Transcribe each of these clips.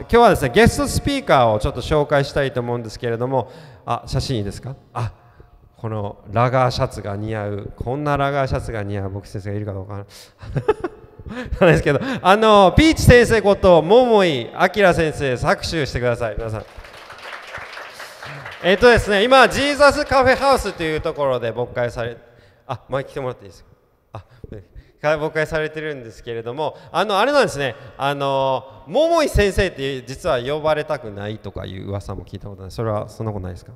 今日はですねゲストスピーカーをちょっと紹介したいと思うんですけれどもあ写真いいですかあこのラガーシャツが似合うこんなラガーシャツが似合う僕先生がいるかどうかな なんですけどあのピーチ先生こと桃井明先生搾取してください皆さんえっとですね今ジーザスカフェハウスというところで勃会されあ前来てもらっていいですか僕会されてるんですけれどもあのあれなんですねあの桃井先生って実は呼ばれたくないとかいう噂も聞いたことないそれはそんなことないですか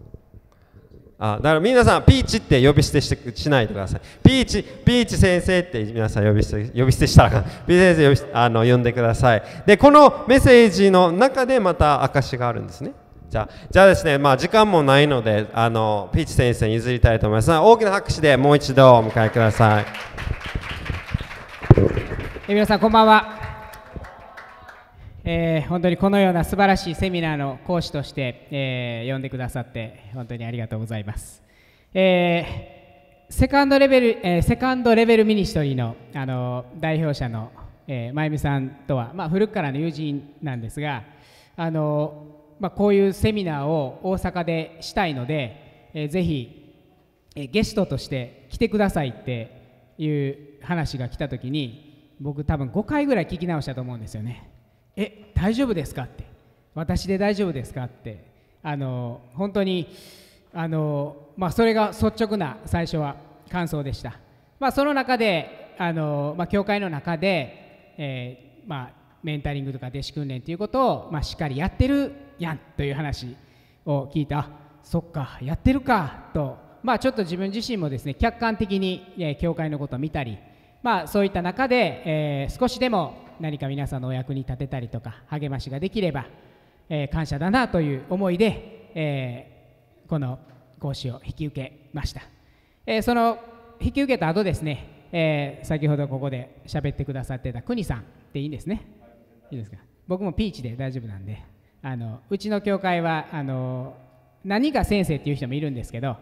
あだから皆さんピーチって呼び捨てしてしないでくださいピーチピーチ先生って皆さん呼び捨て呼び捨てしたらピーチ先生呼びあの呼んでくださいでこのメッセージの中でまた証があるんですねじゃじゃあですね、まあ、時間もないのであのピーチ先生に譲りたいと思います大きな拍手でもう一度お迎えください皆さんこんばんは、えー、本当にこのような素晴らしいセミナーの講師として、えー、呼んでくださって本当にありがとうございます、えー、セカンドレベル、えセカンドレベルミニストリーの、あの代表者の、えー、真由美さんとは、まあ、古くからの友人なんですが、あのまあ、こういうセミナーを大阪でしたいので、えー、ぜひ、えゲストとして来てくださいっていう話が来た時に僕多分5回ぐらい聞き直したと思うんですよねえ大丈夫ですかって私で大丈夫ですかってあの本当にあの、まあ、それが率直な最初は感想でした、まあ、その中であの、まあ、教会の中で、えー、まあ、メンタリングとか弟子訓練ということを、ましっかりやってるやんという話を聞いてそっかやってるかと、まあ、ちょっと自分自身もですね客観的に、え教会のことを見たりまあ、そういった中で、えー、少しでも何か皆さんのお役に立てたりとか励ましができれば、えー、感謝だなという思いで、えー、この講師を引き受けました、えー、その引き受けた後ですね、えー、先ほどここで喋ってくださってた邦さんでいいんですねいいですか僕もピーチで大丈夫なんであのうちの教会はあの何が先生っていう人もいるんですけど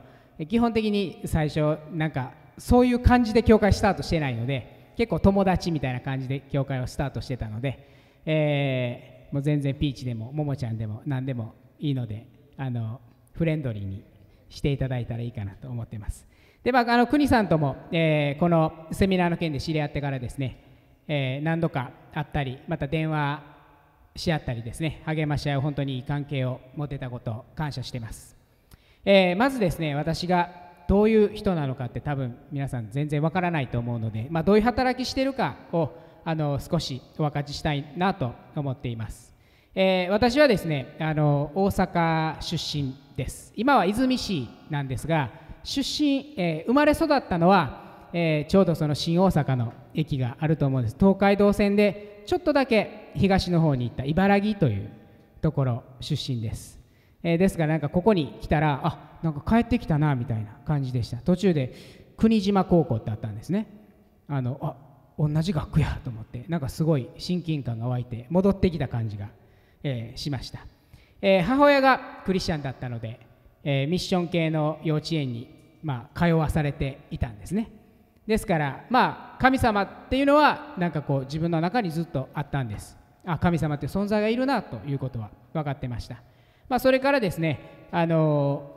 基本的に最初なんかそういう感じで教会スタートしてないので結構友達みたいな感じで教会をスタートしてたので、えー、もう全然ピーチでもももちゃんでも何でもいいのであのフレンドリーにしていただいたらいいかなと思ってます。で、まあ、あの国さんとも、えー、このセミナーの件で知り合ってからですね、えー、何度か会ったりまた電話し合ったりですね励まし合う本当にいい関係を持てたことを感謝してます、えー、まずですね私がどういう人なのかって多分皆さん全然わからないと思うので、まあ、どういう働きしてるかをあの少しお分かちしたいなと思っています、えー、私はですねあの大阪出身です今は和泉市なんですが出身、えー、生まれ育ったのは、えー、ちょうどその新大阪の駅があると思うんです東海道線でちょっとだけ東の方に行った茨城というところ出身ですえー、ですがなんかここに来たらあなんか帰ってきたなみたいな感じでした途中で国島高校ってあったんですねあのあ同じ学区やと思ってなんかすごい親近感が湧いて戻ってきた感じが、えー、しました、えー、母親がクリスチャンだったので、えミッション系の幼稚園に、まあ、通わされていたんですねですからまあ神様っていうのはなんかこう自分の中にずっとあったんですあ神様って存在がいるなということは分かってましたまあ、それからですね、あの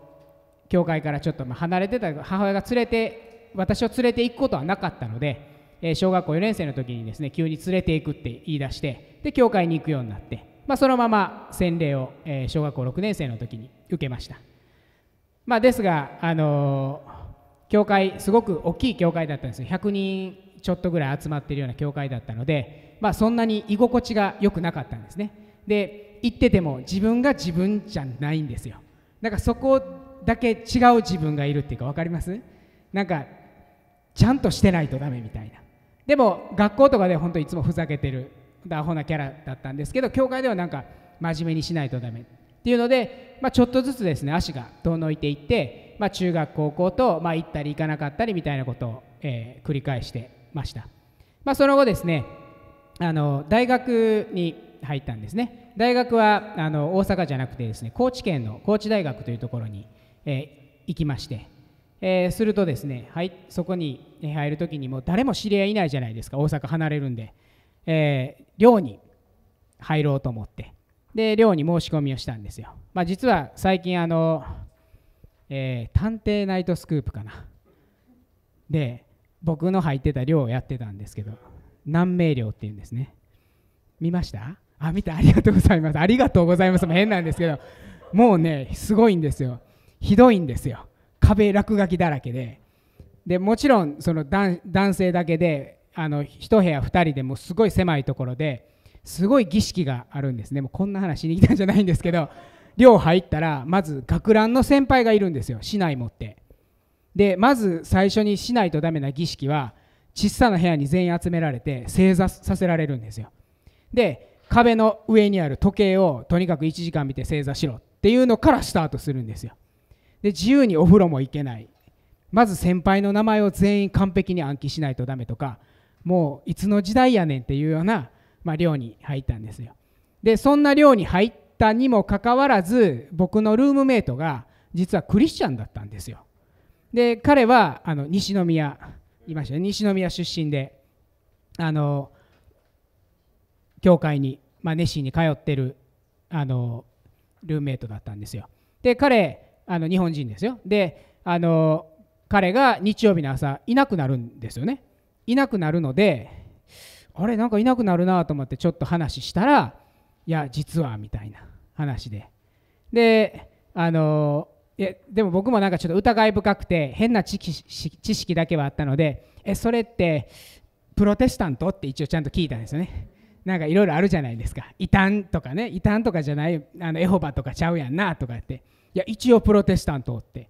教会からちょっと離れてた母親が連れて私を連れて行くことはなかったので、え小学校4年生の時にですね急に連れて行くって言い出してで教会に行くようになって、まあ、そのまま洗礼を、え小学校6年生の時に受けました、まあ、ですが、あの教会すごく大きい教会だったんですよ100人ちょっとぐらい集まってるような教会だったので、まあ、そんなに居心地が良くなかったんですねで言ってても自分が自分じゃないんですよんかそこだけ違う自分がいるっていうか分かりますなんかちゃんとしてないとダメみたいなでも学校とかで本当いつもふざけてるアホなキャラだったんですけど教会ではなんか真面目にしないとダメっていうので、まあ、ちょっとずつですね足が遠のいていって、まあ、中学高校と、まあ、行ったり行かなかったりみたいなことを、えー、繰り返してました、まあ、その後ですねあの大学に入ったんですね大学はあの大阪じゃなくてですね高知県の高知大学というところに、えー、行きまして、えー、するとですね、はい、そこに入るときにも誰も知り合いいないじゃないですか大阪離れるんで、えー、寮に入ろうと思ってで寮に申し込みをしたんですよ、まあ、実は最近あの、えー、探偵ナイトスクープかなで僕の入ってた寮をやってたんですけど南明寮っていうんですね見ましたあ見てありがとうございますありがとうございますも変なんですけどもうねすごいんですよひどいんですよ壁落書きだらけででもちろんその男性だけであの1部屋2人でもすごい狭いところですごい儀式があるんですねもうこんな話に来たんじゃないんですけど寮入ったらまず学ランの先輩がいるんですよ市内持ってでまず最初にしないとダメな儀式は小さな部屋に全員集められて正座させられるんですよで壁の上にある時計をとにかく1時間見て正座しろっていうのからスタートするんですよで自由にお風呂も行けないまず先輩の名前を全員完璧に暗記しないとダメとかもういつの時代やねんっていうような、まあ、寮に入ったんですよでそんな寮に入ったにもかかわらず僕のルームメイトが実はクリスチャンだったんですよで彼はあの西宮いました、ね、西宮出身であの教会にまあ、熱心に通ってるあのルーメイトだったんですよ。で彼あの日本人ですよ。であの彼が日曜日の朝いなくなるんですよね。いなくなるのであれなんかいなくなるなと思ってちょっと話したらいや実はみたいな話で。であのいやでも僕もなんかちょっと疑い深くて変な知識だけはあったのでえそれってプロテスタントって一応ちゃんと聞いたんですよねなんかいろいろあるじゃないですか異端とかね異端とかじゃないあのエホバとかちゃうやんなとかっていや一応プロテスタントって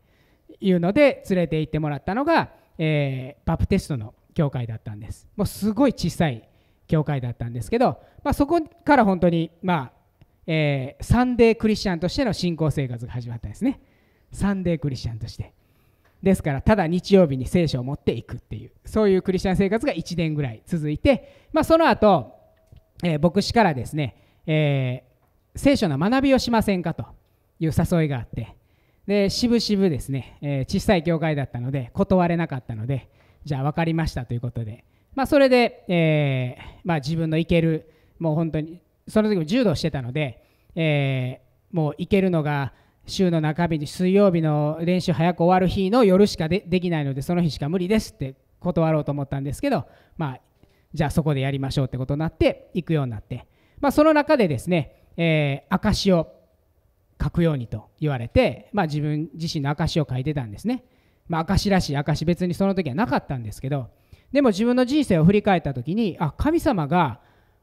いうので連れて行ってもらったのが、えー、バプテストの教会だったんですもうすごい小さい教会だったんですけど、まあ、そこから本当に、まあえー、サンデークリスチャンとしての信仰生活が始まったんですねサンデークリスチャンとしてですからただ日曜日に聖書を持っていくっていうそういうクリスチャン生活が1年ぐらい続いて、まあ、その後え牧師からですね、え聖書の学びをしませんかという誘いがあってで渋々ですね、え小さい教会だったので断れなかったのでじゃあ分かりましたということで、まあ、それで、えまあ、自分の行けるもう本当にその時も柔道してたので、えもう行けるのが週の中日に水曜日の練習早く終わる日の夜しかできないのでその日しか無理ですって断ろうと思ったんですけど、まあ、じゃあそこでやりましょうってことになって行くようになって、まあ、その中でですね、えー、証を書くようにと言われて、まあ、自分自身の証を書いてたんですね、まあ、証らしい証別にその時はなかったんですけどでも自分の人生を振り返った時にあ神様が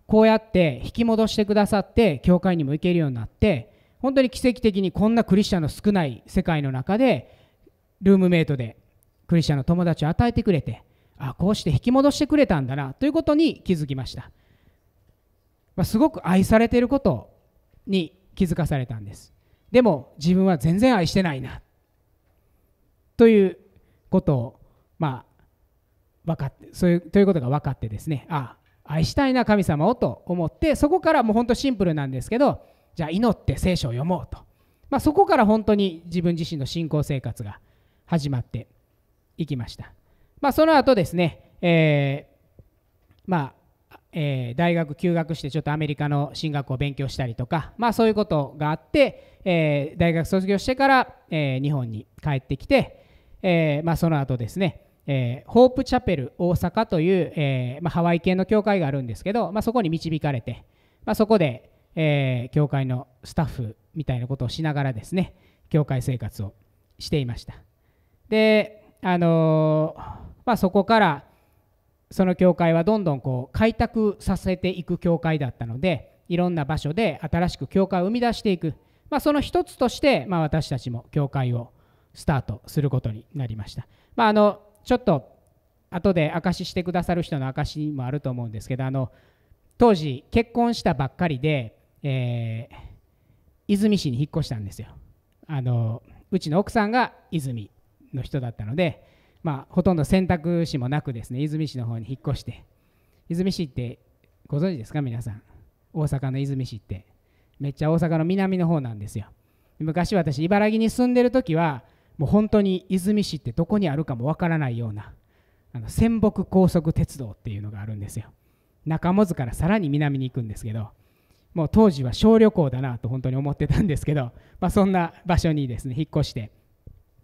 こうやって引き戻してくださって教会にも行けるようになって本当に奇跡的にこんなクリスチャンの少ない世界の中でルームメイトでクリスチャンの友達を与えてくれてあこうして引き戻してくれたんだなということに気づきました、まあ、すごく愛されていることに気づかされたんですでも自分は全然愛してないなということをまあ分かってそういうということが分かってですねあ愛したいな神様をと思ってそこからもうほんとシンプルなんですけどじゃあ祈って聖書を読もうと、まあ、そこから本当に自分自身の信仰生活が始まっていきましたまあ、その後ですね、えー、まあ、えー、大学休学してちょっとアメリカの進学を勉強したりとか、まあ、そういうことがあって、えー、大学卒業してから、えー、日本に帰ってきて、えーまあ、その後ですね、えー、ホープチャペル大阪という、えーまあ、ハワイ系の教会があるんですけど、まあ、そこに導かれて、まあ、そこで、えー、教会のスタッフみたいなことをしながらですね教会生活をしていましたであのーまあ、そこからその教会はどんどんこう開拓させていく教会だったのでいろんな場所で新しく教会を生み出していく、まあ、その一つとして、まあ、私たちも教会をスタートすることになりました、まあ、あのちょっと後で証ししてくださる人の証しにもあると思うんですけどあの当時結婚したばっかりで、えー、泉市に引っ越したんですよあのうちの奥さんが泉の人だったのでまあ、ほとんど選択肢もなくですね泉市の方に引っ越して泉市ってご存知ですか皆さん大阪の泉市ってめっちゃ大阪の南の方なんですよ昔私茨城に住んでる時はもう本当に泉市ってどこにあるかもわからないようなあの仙北高速鉄道っていうのがあるんですよ中本からさらに南に行くんですけどもう当時は小旅行だなと本当に思ってたんですけど、まあ、そんな場所にですね引っ越して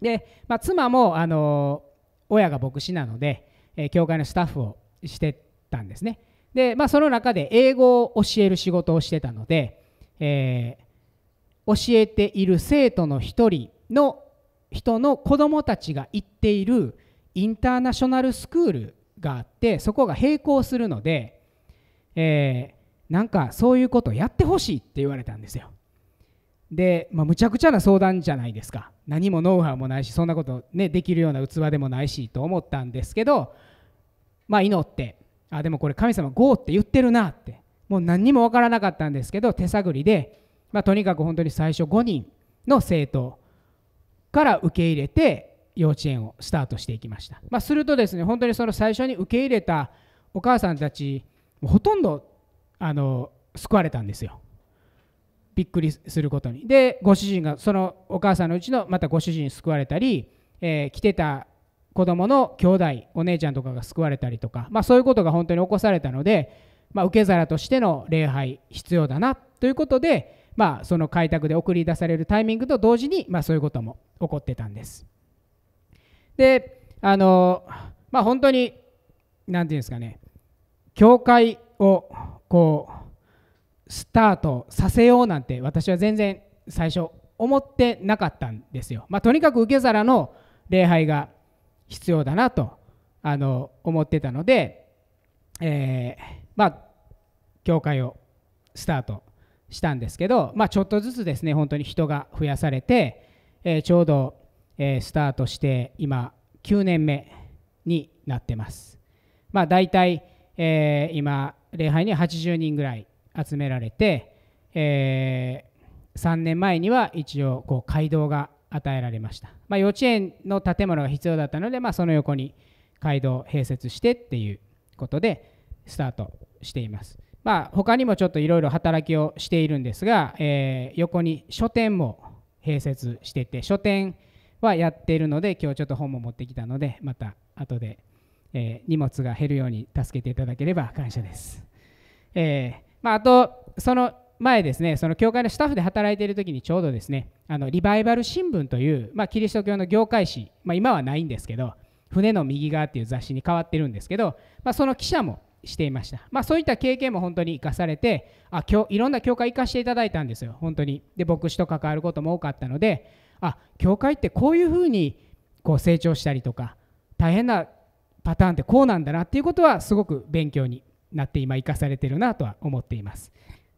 で、まあ、妻もあの親が牧師なので、え教会のスタッフをしてたんですねで、まあ、その中で英語を教える仕事をしてたので、えー、教えている生徒の一人の人の子どもたちが行っているインターナショナルスクールがあってそこが並行するので、えー、なんかそういうことやってほしいって言われたんですよ。で、まあ、むちゃくちゃな相談じゃないですか何もノウハウもないしそんなこと、ね、できるような器でもないしと思ったんですけど、まあ、祈ってあでもこれ神様ゴーって言ってるなってもう何にも分からなかったんですけど手探りで、まあ、とにかく本当に最初5人の生徒から受け入れて幼稚園をスタートしていきました、まあ、するとですね本当にその最初に受け入れたお母さんたちほとんどあの救われたんですよ。びっくりすることにでご主人がそのお母さんのうちのまたご主人に救われたり、えー、来てた子供の兄弟お姉ちゃんとかが救われたりとか、まあ、そういうことが本当に起こされたので、まあ、受け皿としての礼拝必要だなということで、まあ、その開拓で送り出されるタイミングと同時に、まあ、そういうことも起こってたんです。であのまあ本当に何て言うんですかね教会をこうスタートさせようなんて私は全然最初思ってなかったんですよ。まあ、とにかく受け皿の礼拝が必要だなとあの思ってたので、えー、まあ教会をスタートしたんですけど、まあ、ちょっとずつですね本当に人が増やされて、えー、ちょうど、えー、スタートして今9年目になってます。まあ、大体、えー、今礼拝に80人ぐらい集められて、えー、3年前には一応こう街道が与えられました、まあ、幼稚園の建物が必要だったので、まあ、その横に街道を併設してっていうことでスタートしています、まあ、他にもちょっといろいろ働きをしているんですが、えー、横に書店も併設してて書店はやっているので今日ちょっと本も持ってきたのでまた後で、えー、荷物が減るように助けていただければ感謝です、えーまあ、あと、その前ですね、その教会のスタッフで働いている時にちょうどですね、あのリバイバル新聞という、まあ、キリスト教の業界誌、まあ、今はないんですけど、船の右側っていう雑誌に変わってるんですけど、まあ、その記者もしていました。まあ、そういった経験も本当に生かされて、あ今いろんな教会行かしていただいたんですよ、本当に。で、牧師と関わることも多かったので、あ教会ってこういうふうにこう成長したりとか、大変なパターンってこうなんだなっていうことはすごく勉強になって今生かされてるなとは思っています、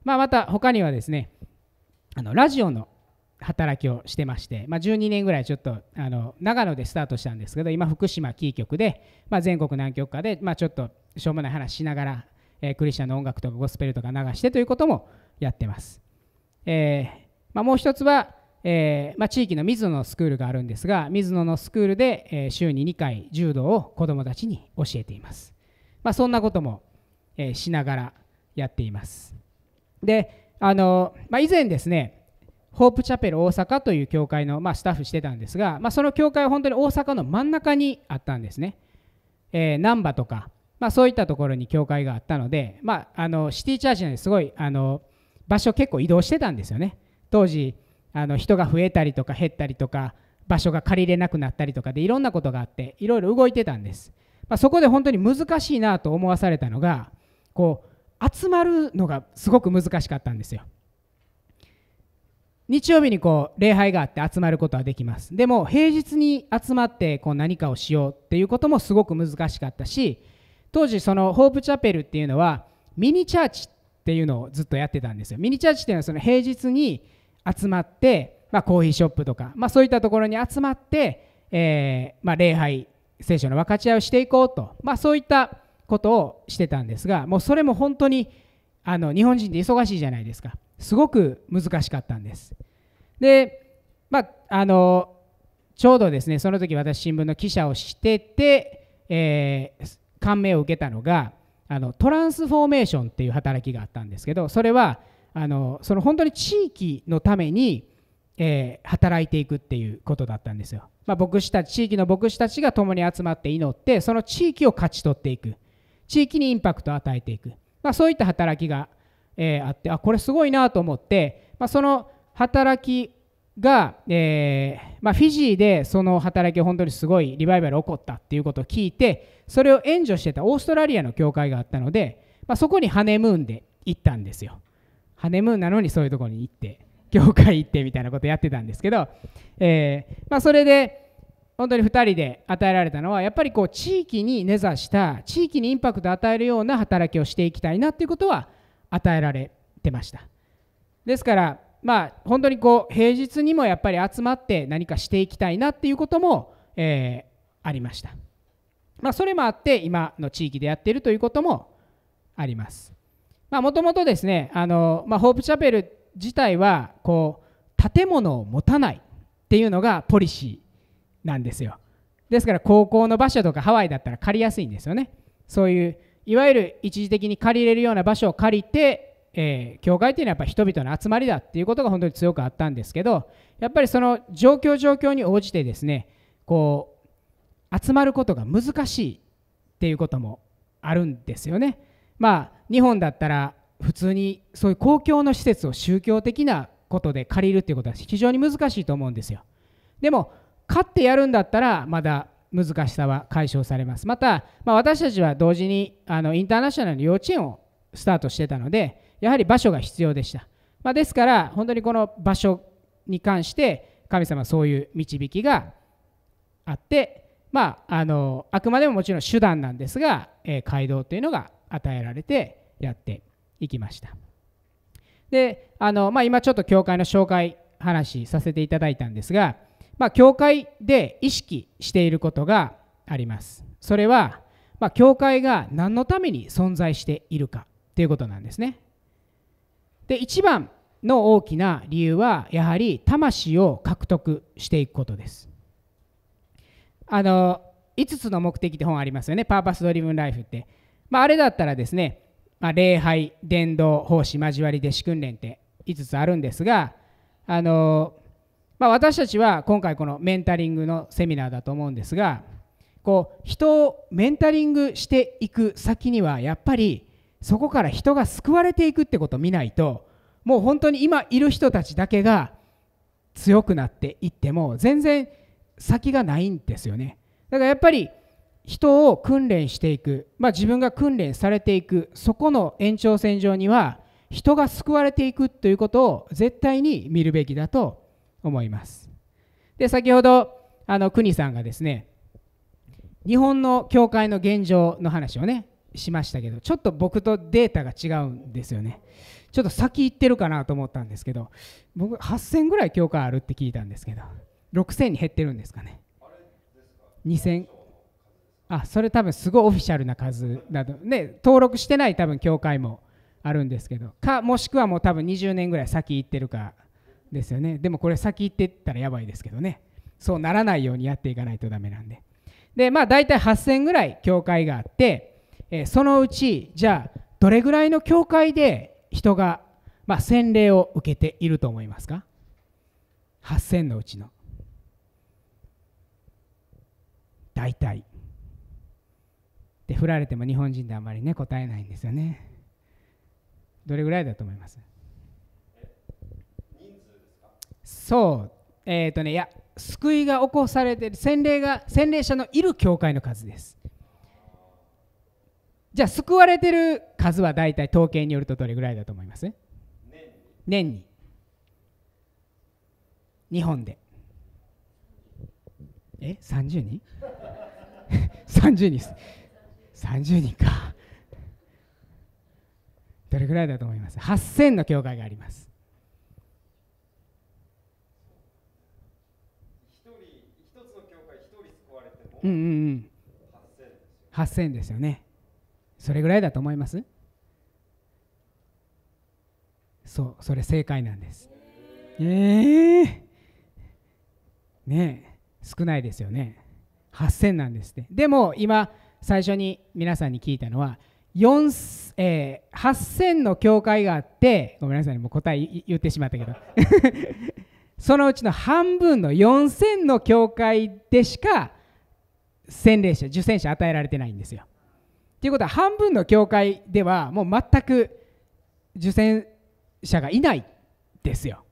まあ、また他にはですねあのラジオの働きをしてまして、まあ、12年ぐらいちょっとあの長野でスタートしたんですけど今福島キー局で、まあ、全国南極かで、まあ、ちょっとしょうもない話しながら、えー、クリスチャンの音楽とかゴスペルとか流してということもやってます、えーまあ、もう一つは、えーまあ、地域の水野のスクールがあるんですが水野のスクールで、えー、週に2回柔道を子どもたちに教えています、まあ、そんなこともえしながらやっています。であの、まあ、以前ですねホープチャペル大阪という教会の、まあ、スタッフしてたんですが、まあ、その教会は本当に大阪の真ん中にあったんですね。えー、難波とか、まあ、そういったところに教会があったので、まあ、あのシティチャージなんですごいあの場所結構移動してたんですよね当時あの人が増えたりとか減ったりとか場所が借りれなくなったりとかでいろんなことがあっていろいろ動いてたんです、まあ、そこで本当に難しいなと思わされたのがこう集まるのがすごく難しかったんですよ日曜日にこう礼拝があって集まることはできますでも平日に集まってこう何かをしようっていうこともすごく難しかったし当時そのホープチャペルっていうのはミニチャーチっていうのをずっとやってたんですよミニチャーチっていうのはその平日に集まって、まあ、コーヒーショップとか、まあ、そういったところに集まって、えーまあ、礼拝聖書の分かち合いをしていこうと、まあ、そういったことをしてたんですがもうそれも本当にあの日本人って忙しいじゃないですかすごく難しかったんですでまああのちょうどですねその時私新聞の記者をしてて、えー、感銘を受けたのがあのトランスフォーメーションっていう働きがあったんですけどそれはあのその本当に地域のために、えー、働いていくっていうことだったんですよ、まあ、牧師たち地域の牧師たちが共に集まって祈ってその地域を勝ち取っていく地域にインパクトを与えていく、まあ、そういった働きが、えー、あってあこれすごいなと思って、まあ、その働きが、えー、まあ、フィジーでその働き本当にすごいリバイバル起こったっていうことを聞いてそれを援助してたオーストラリアの教会があったので、まあ、そこにハネムーンで行ったんですよハネムーンなのにそういうとこに行って教会行ってみたいなことやってたんですけど、えー、まあ、それで本当に2人で与えられたのはやっぱりこう地域に根ざした地域にインパクトを与えるような働きをしていきたいなっていうことは与えられてましたですからまあ本当にこう平日にもやっぱり集まって何かしていきたいなっていうことも、えありました、まあ、それもあって今の地域でやっているということもありますもともとですねあの、まあ、ホープチャペル自体はこう建物を持たないっていうのがポリシーなんですよですから高校の場所とかハワイだったら借りやすいんですよねそういういわゆる一時的に借りれるような場所を借りて、えー、教会っていうのはやっぱ人々の集まりだっていうことが本当に強くあったんですけどやっぱりその状況状況に応じてですねこう集まることが難しいっていうこともあるんですよね。まあ日本だったら普通にそういう公共の施設を宗教的なことで借りるっていうことは非常に難しいと思うんですよ。でも勝ってやるんだったらまだ難しさは解消されますまた、まあ、私たちは同時にあのインターナショナルの幼稚園をスタートしてたのでやはり場所が必要でした、まあ、ですから本当にこの場所に関して神様そういう導きがあってまあ、あのあくまでももちろん手段なんですが、えー、街道というのが与えられてやっていきましたであの、まあ、今ちょっと教会の紹介話させていただいたんですがまあ、教会で意識していることがあります。それは、まあ、教会が何のために存在しているかということなんですね。で、一番の大きな理由は、やはり魂を獲得していくことです。あの、5つの目的って本ありますよね。パーパスドリブンライフって。まあ、あれだったらですね、まあ、礼拝、伝道、奉仕、交わり、弟子訓練って5つあるんですが、あのまあ、私たちは今回このメンタリングのセミナーだと思うんですがこう人をメンタリングしていく先にはやっぱりそこから人が救われていくってことを見ないともう本当に今いる人たちだけが強くなっていっても全然先がないんですよねだからやっぱり人を訓練していく、まあ、自分が訓練されていくそこの延長線上には人が救われていくということを絶対に見るべきだと思います。で先ほどあの国さんがですね日本の教会の現状の話をねしましたけどちょっと僕とデータが違うんですよねちょっと先行ってるかなと思ったんですけど僕8000ぐらい教会あるって聞いたんですけど6000に減ってるんですかね2000あそれ多分すごいオフィシャルな数だとね登録してない多分教会もあるんですけどかもしくはもう多分20年ぐらい先行ってるかですよねでもこれ先行ってったらやばいですけどねそうならないようにやっていかないとダメなんででまあ大体8000ぐらい教会があって、えそのうちじゃあどれぐらいの教会で人が、まあ、洗礼を受けていると思いますか8000のうちの大体で振られても日本人であまりね答えないんですよねどれぐらいだと思いますそうえっ、ー、とねいや救いが起こされている洗礼が洗礼者のいる教会の数ですじゃあ救われてる数は大体統計によるとどれぐらいだと思います年に日本でえ30人 ?30 人です30人かどれぐらいだと思います8000の教会がありますうんうんうん8000ですよねそれぐらいだと思いますそうそれ正解なんですえー、ね少ないですよね8000なんですってでも今最初に皆さんに聞いたのはえー、8000の教会があってごめんなさい、もう答え言ってしまったけど そのうちの半分の4000の教会でしか洗礼者受洗者与えられてないんですよ。ということは半分の教会ではもう全く受洗者がいないですよ。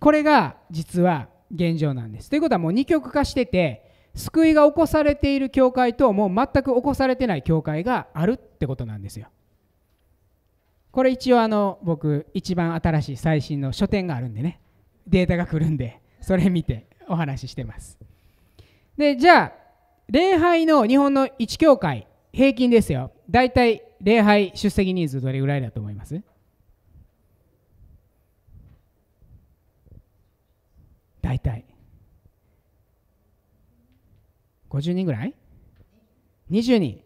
これが実は現状なんです。ということはもう二極化してて救いが起こされている教会ともう全く起こされてない教会があるってことなんですよ。これ一応あの僕一番新しい最新の書店があるんでねデータが来るんでそれ見てお話ししてます。でじゃあ礼拝の日本の1教会平均ですよ大体礼拝出席人数どれぐらいだと思います大体50人ぐらい20人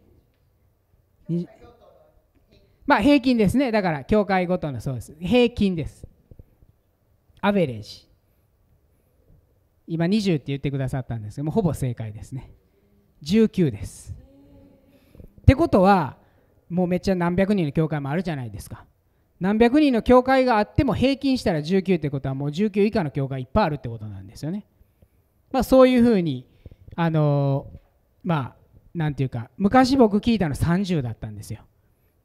まあ平均ですねだから教会ごとのそうです平均ですアベレージ今20って言ってくださったんですけどもほぼ正解ですね19です。ってことはもうめっちゃ何百人の教会もあるじゃないですか。何百人の教会があっても平均したら19ってことはもう19以下の教会いっぱいあるってことなんですよね。まあ、そういうふうにあのー、まあ何て言うか昔僕聞いたの30だったんですよ。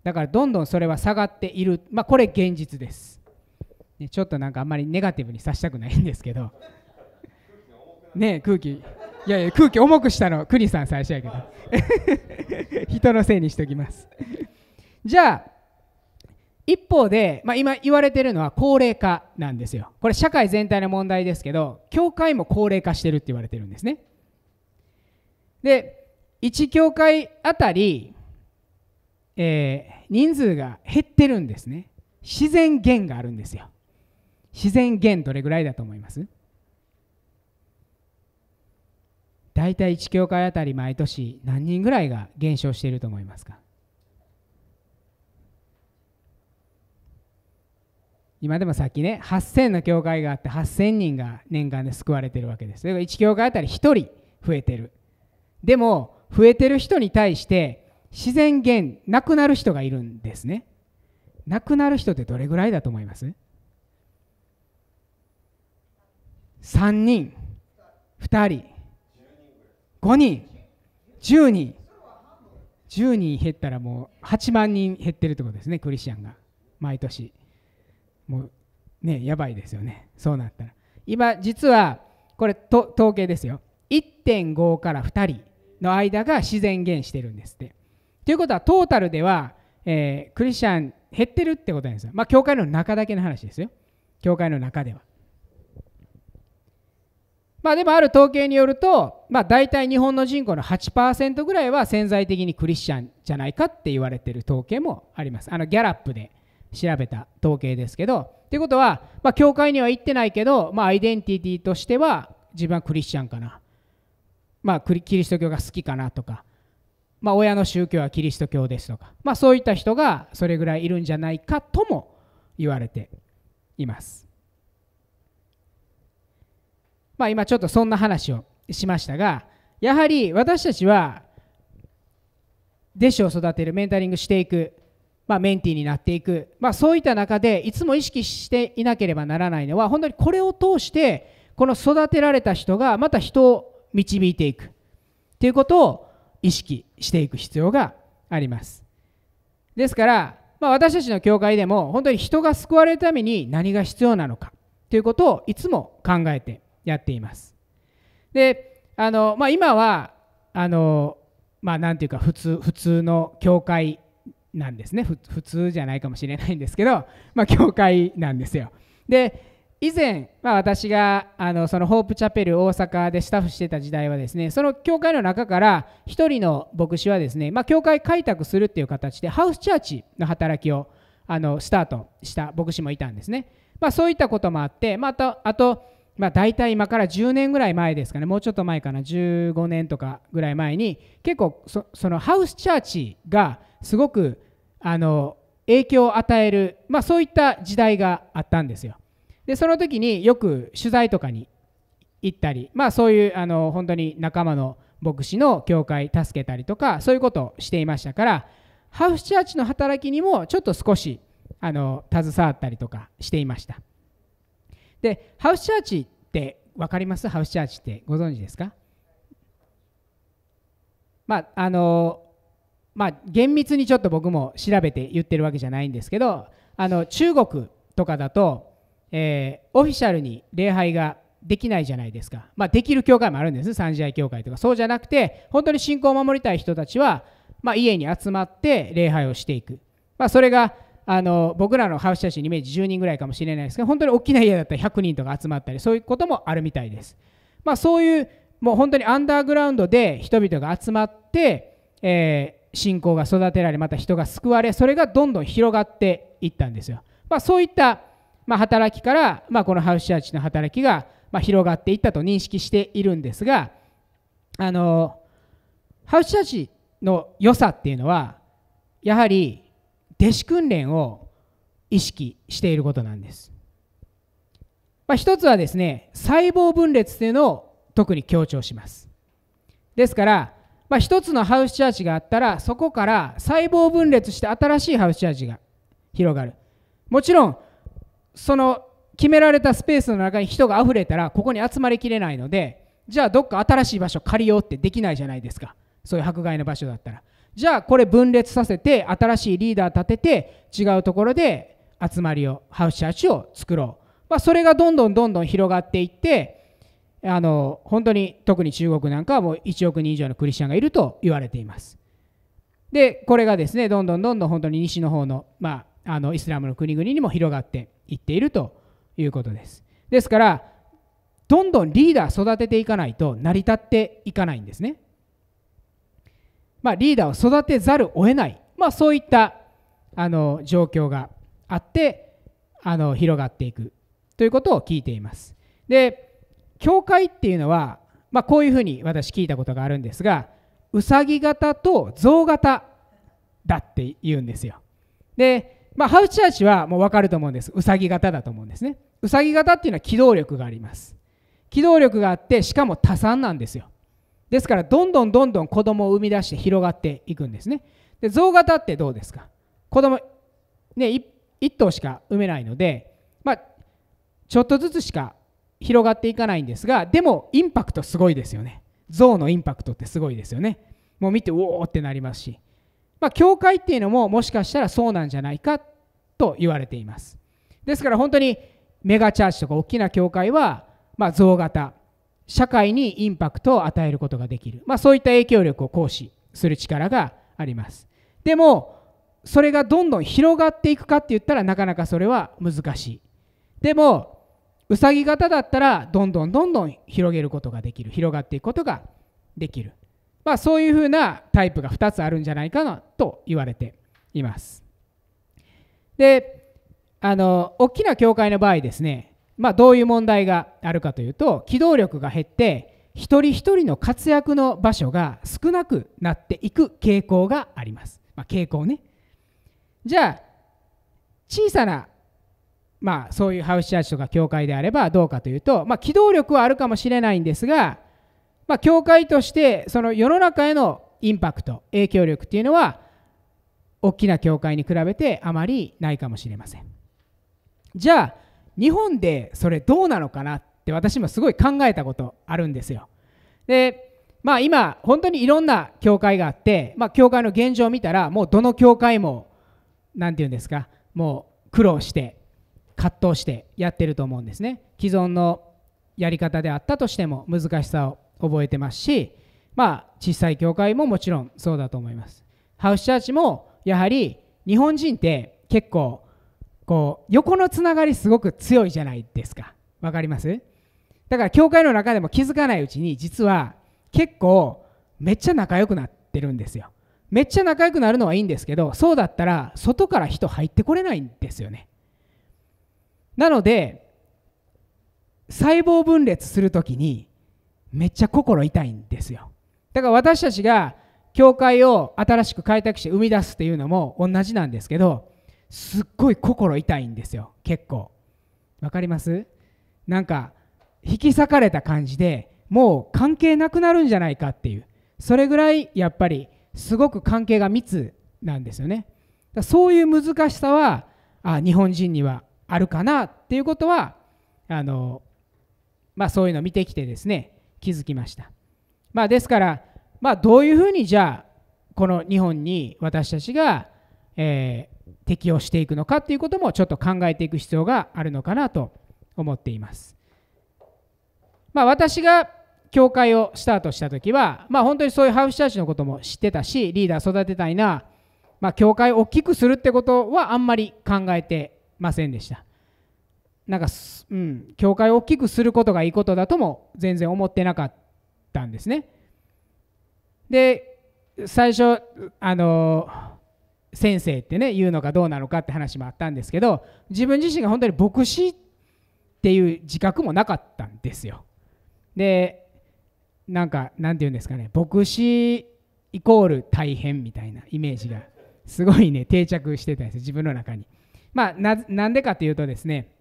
だからどんどんそれは下がっている、まあ、これ現実です、ね。ちょっとなんかあんまりネガティブにさしたくないんですけど、ね空気いやいや空気重くしたのクリさん最初やけど 人のせいにしときますじゃあ一方で、まあ、今言われてるのは高齢化なんですよこれ社会全体の問題ですけど教会も高齢化してるって言われてるんですねで1教会あたり、えー、人数が減ってるんですね自然減があるんですよ自然減どれぐらいだと思います大体1教会あたり毎年何人ぐらいが減少していると思いますか今でもさっきね8000の教会があって8000人が年間で救われてるわけです。1教会あたり1人増えてる。でも増えてる人に対して自然減なくなる人がいるんですね。なくなる人ってどれぐらいだと思います ?3 人2人5人、10人、10人減ったらもう8万人減ってるってことですね、クリスチャンが、毎年。もうね、やばいですよね、そうなったら。今、実はこれと、統計ですよ、1.5から2人の間が自然減してるんですって。ということは、トータルでは、えー、クリスチャン減ってるってことなんですよ。まあ、教会の中だけの話ですよ、教会の中では。まあ、でもある統計によると、まあ、大体日本の人口の8%ぐらいは潜在的にクリスチャンじゃないかって言われてる統計もあります。あのギャラップで調べた統計ですけど。ということは、まあ、教会には行ってないけど、まあ、アイデンティティとしては自分はクリスチャンかな、まあ、キリスト教が好きかなとか、まあ、親の宗教はキリスト教ですとか、まあ、そういった人がそれぐらいいるんじゃないかとも言われています。まあ、今ちょっとそんな話をしましたがやはり私たちは弟子を育てるメンタリングしていく、まあ、メンティーになっていく、まあ、そういった中でいつも意識していなければならないのは本当にこれを通してこの育てられた人がまた人を導いていくということを意識していく必要があります。ですから、まあ、私たちの教会でも本当に人が救われるために何が必要なのかということをいつも考えてやっています。であの、まあ、今はあの、まあ、なんていうか普通普通の教会なんですね普通じゃないかもしれないんですけど、まあ、教会なんですよ。で以前、まあ、私があのそのホープチャペル大阪でスタッフしてた時代はですねその教会の中から1人の牧師はですね、まあ、教会開拓するっていう形でハウスチャーチの働きをあのスタートした牧師もいたんですね、まあ、そういったこともあってまとあとまあ、大体今から10年ぐらい前ですかねもうちょっと前かな15年とかぐらい前に結構そのハウスチャーチがすごくあの影響を与える、まあ、そういった時代があったんですよ。でその時によく取材とかに行ったり、まあ、そういうあの本当に仲間の牧師の教会助けたりとかそういうことをしていましたからハウスチャーチの働きにもちょっと少しあの携わったりとかしていました。でハウスチャーチって分かりますハウスチャーチってご存知ですかまああのまあ、厳密にちょっと僕も調べて言ってるわけじゃないんですけどあの中国とかだと、えー、オフィシャルに礼拝ができないじゃないですか、まあ、できる教会もあるんです三次会教会とかそうじゃなくて本当に信仰を守りたい人たちは、まあ、家に集まって礼拝をしていく、まあ、それがあの僕らのハウス写真イメージ10人ぐらいかもしれないですけど本当に大きな家だったら100人とか集まったりそういうこともあるみたいです。まあ、そういうもう本当にアンダーグラウンドで人々が集まって、えー、信仰が育てられまた人が救われそれがどんどん広がっていったんですよ。まあ、そういった、まあ、働きから、まあ、このハウスチャーチの働きが、まあ、広がっていったと認識しているんですがあのハウスチャーチの良さっていうのはやはり弟子訓練を意識していることなんです。まあ、一つはですね細胞分裂というのを特に強調します。ですから、まあ、一つのハウスチャーチがあったらそこから細胞分裂して新しいハウスチャーチが広がる。もちろんその決められたスペースの中に人が溢れたらここに集まりきれないのでじゃあどっか新しい場所借りようってできないじゃないですかそういう迫害の場所だったらじゃあこれ分裂させて新しいリーダー立てて違うところで集まりをハウスチャーチを作ろう、まあ、それがどんどんどんどん広がっていってあの本当に特に中国なんかはもう1億人以上のクリスチャンがいると言われています。でこれがですねどんどんどんどん本当に西の方の,、まあ、あのイスラムの国々にも広がっていっているということです。ですからどんどんリーダー育てていかないと成り立っていかないんですね。まあ、リーダーを育てざるを得ない、まあ、そういったあの状況があってあの広がっていくということを聞いています。で教会っていうのは、まあ、こういうふうに私聞いたことがあるんですがうさぎ型と象型だって言うんですよ。で、まあ、ハウチャーチはもう分かると思うんですうさぎ型だと思うんですね。うさぎ型っていうのは機動力があります。機動力があってしかも多産なんですよ。ですからどんどんどんどん子供を生み出して広がっていくんですねで象型ってどうですか子供ね 1, 頭しか産めないのでまあちょっとずつしか広がっていかないんですがでもインパクトすごいですよね象のインパクトってすごいですよねもう見てうおーってなりますしまあ教会っていうのももしかしたらそうなんじゃないかと言われていますですから本当にメガチャーチとか大きな教会はまあ象型社会にインパクトを与えることができる、まあ、そういった影響力を行使する力がありますでもそれがどんどん広がっていくかって言ったらなかなかそれは難しいでもうさぎ型だったらどんどんどんどん広げることができる広がっていくことができる、まあ、そういうふうなタイプが2つあるんじゃないかなと言われていますであの大きな教会の場合ですねまあ、どういう問題があるかというと機動力が減って一人一人の活躍の場所が少なくなっていく傾向があります、まあ、傾向ねじゃあ小さなまあそういうハウスチャーチとか教会であればどうかというと、まあ、機動力はあるかもしれないんですが、まあ、教会としてその世の中へのインパクト影響力っていうのは大きな教会に比べてあまりないかもしれませんじゃあ日本でそれどうなのかなって私もすごい考えたことあるんですよ。でまあ今本当にいろんな教会があって、まあ、教会の現状を見たらもうどの教会も何て言うんですかもう苦労して葛藤してやってると思うんですね既存のやり方であったとしても難しさを覚えてますしまあ小さい教会ももちろんそうだと思いますハウスチャーチもやはり日本人って結構こう横のつながりすごく強いじゃないですか分かりますだから教会の中でも気づかないうちに実は結構めっちゃ仲良くなってるんですよめっちゃ仲良くなるのはいいんですけどそうだったら外から人入ってこれないんですよねなので細胞分裂するときにめっちゃ心痛いんですよだから私たちが教会を新しく開拓して生み出すっていうのも同じなんですけどすっごい心痛いんですよ結構わかりますなんか引き裂かれた感じでもう関係なくなるんじゃないかっていうそれぐらいやっぱりすごく関係が密なんですよねだそういう難しさはあ日本人にはあるかなっていうことはあの、まあ、そういうのを見てきてですね気づきました、まあ、ですから、まあ、どういうふうにじゃあこの日本に私たちがえー、適用していくのかっていうこともちょっと考えていく必要があるのかなと思っています。まあ、私が教会をスタートした時は、まあ、本当にそういうハウスチャーチのことも知ってたしリーダー育てたいな、まあ、教会を大きくするってことはあんまり考えてませんでした。なんか、うん、教会を大きくすることがいいことだとも全然思ってなかったんですね。で最初あのー先生ってね言うのかどうなのかって話もあったんですけど自分自身が本当に牧師っていう自覚もなかったんですよ。でなんかなんて言うんですかね牧師イコール大変みたいなイメージがすごいね定着してたんです自分の中に。まあなんでかというとですね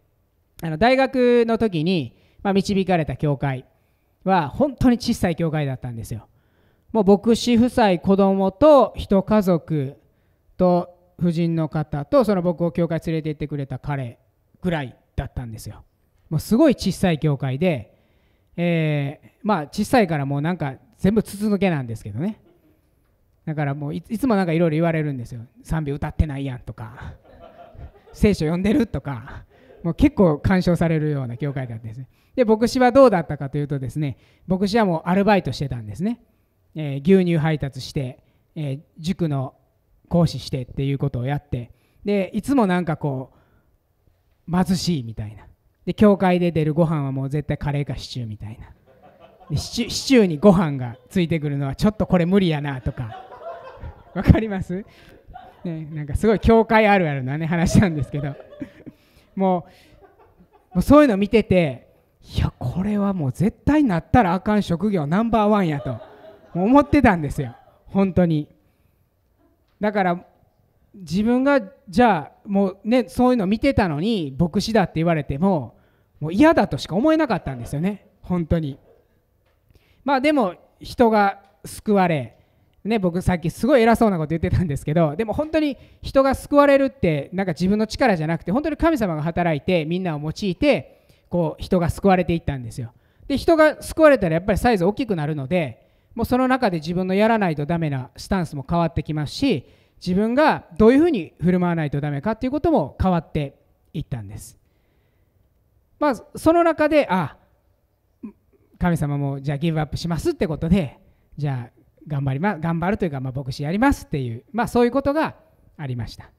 あの大学の時に、まあ、導かれた教会は本当に小さい教会だったんですよ。もう牧師夫妻子供と一家族と夫人の方とその僕を教会連れて行ってくれた彼ぐらいだったんですよ。もうすごい小さい教会で、えー、まあ小さいからもうなんか全部筒抜けなんですけどね。だからもういつもなんかいろいろ言われるんですよ。賛美歌ってないやんとか、聖書読んでるとか、もう結構干渉されるような教会だったんですね。で、牧師はどうだったかというとですね、牧師はもうアルバイトしてたんですね。えー、牛乳配達して、えー、塾の行使してっていうことをやってでいつもなんかこう貧しいみたいなで教会で出るご飯はもう絶対カレーかシチューみたいなでシチュシチューにご飯がついてくるのはちょっとこれ無理やなとか わかります、ね、なんかすごい教会あるあるなね話なんですけどもうそういうの見てていやこれはもう絶対なったらあかん職業ナンバーワンやと思ってたんですよ本当にだから自分がじゃあもうねそういうの見てたのに牧師だって言われてももう嫌だとしか思えなかったんですよね本当にまあでも人が救われね僕さっきすごい偉そうなこと言ってたんですけどでも本当に人が救われるってなんか自分の力じゃなくて本当に神様が働いてみんなを用いてこう人が救われていったんですよで人が救われたらやっぱりサイズ大きくなるのでもうその中で自分のやらないとダメなスタンスも変わってきますし自分がどういうふうに振る舞わないとダメかっていうことも変わっていったんです。まあ、その中であ神様もじゃあギブアップしますってことでじゃあ頑張りま頑張るというか、まあ、牧師やりますっていう、まあ、そういうことがありました。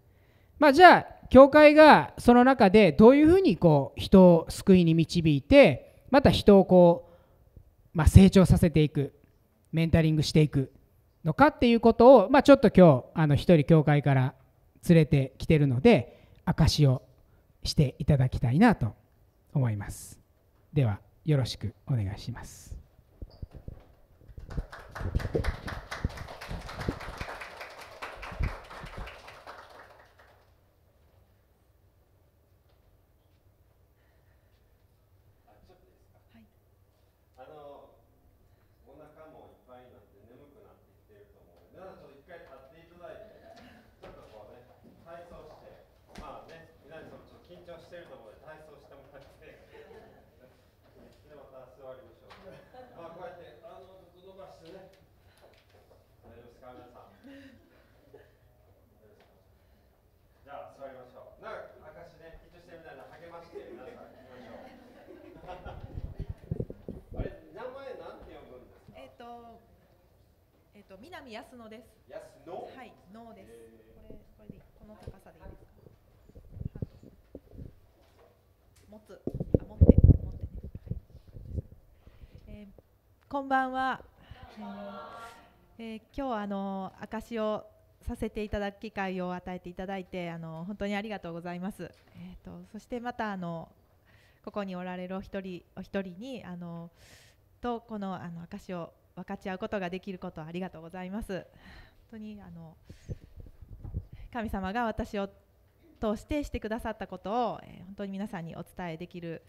まあ、じゃあ教会がその中でどういうふうにこう人を救いに導いてまた人をこう、まあ、成長させていくメンタリングしていくのかっていうことを、まあ、ちょっと今日あの1人教会から連れてきてるので証しをしていただきたいなと思いますではよろしくお願いしますと南安野です。安野。はい、野です。これこれでこの高さでいいですか。持つあ持って持ってね。はいえー、こんばんは。えー、えー、今日あの証をさせていただく機会を与えていただいてあの本当にありがとうございます。えっ、ー、とそしてまたあのここにおられるお一人お一人にあのとこのあの証を分かち合うことができることありがとうございます。本当にあの神様が私を通してしてくださったことを、えー、本当に皆さんにお伝えできる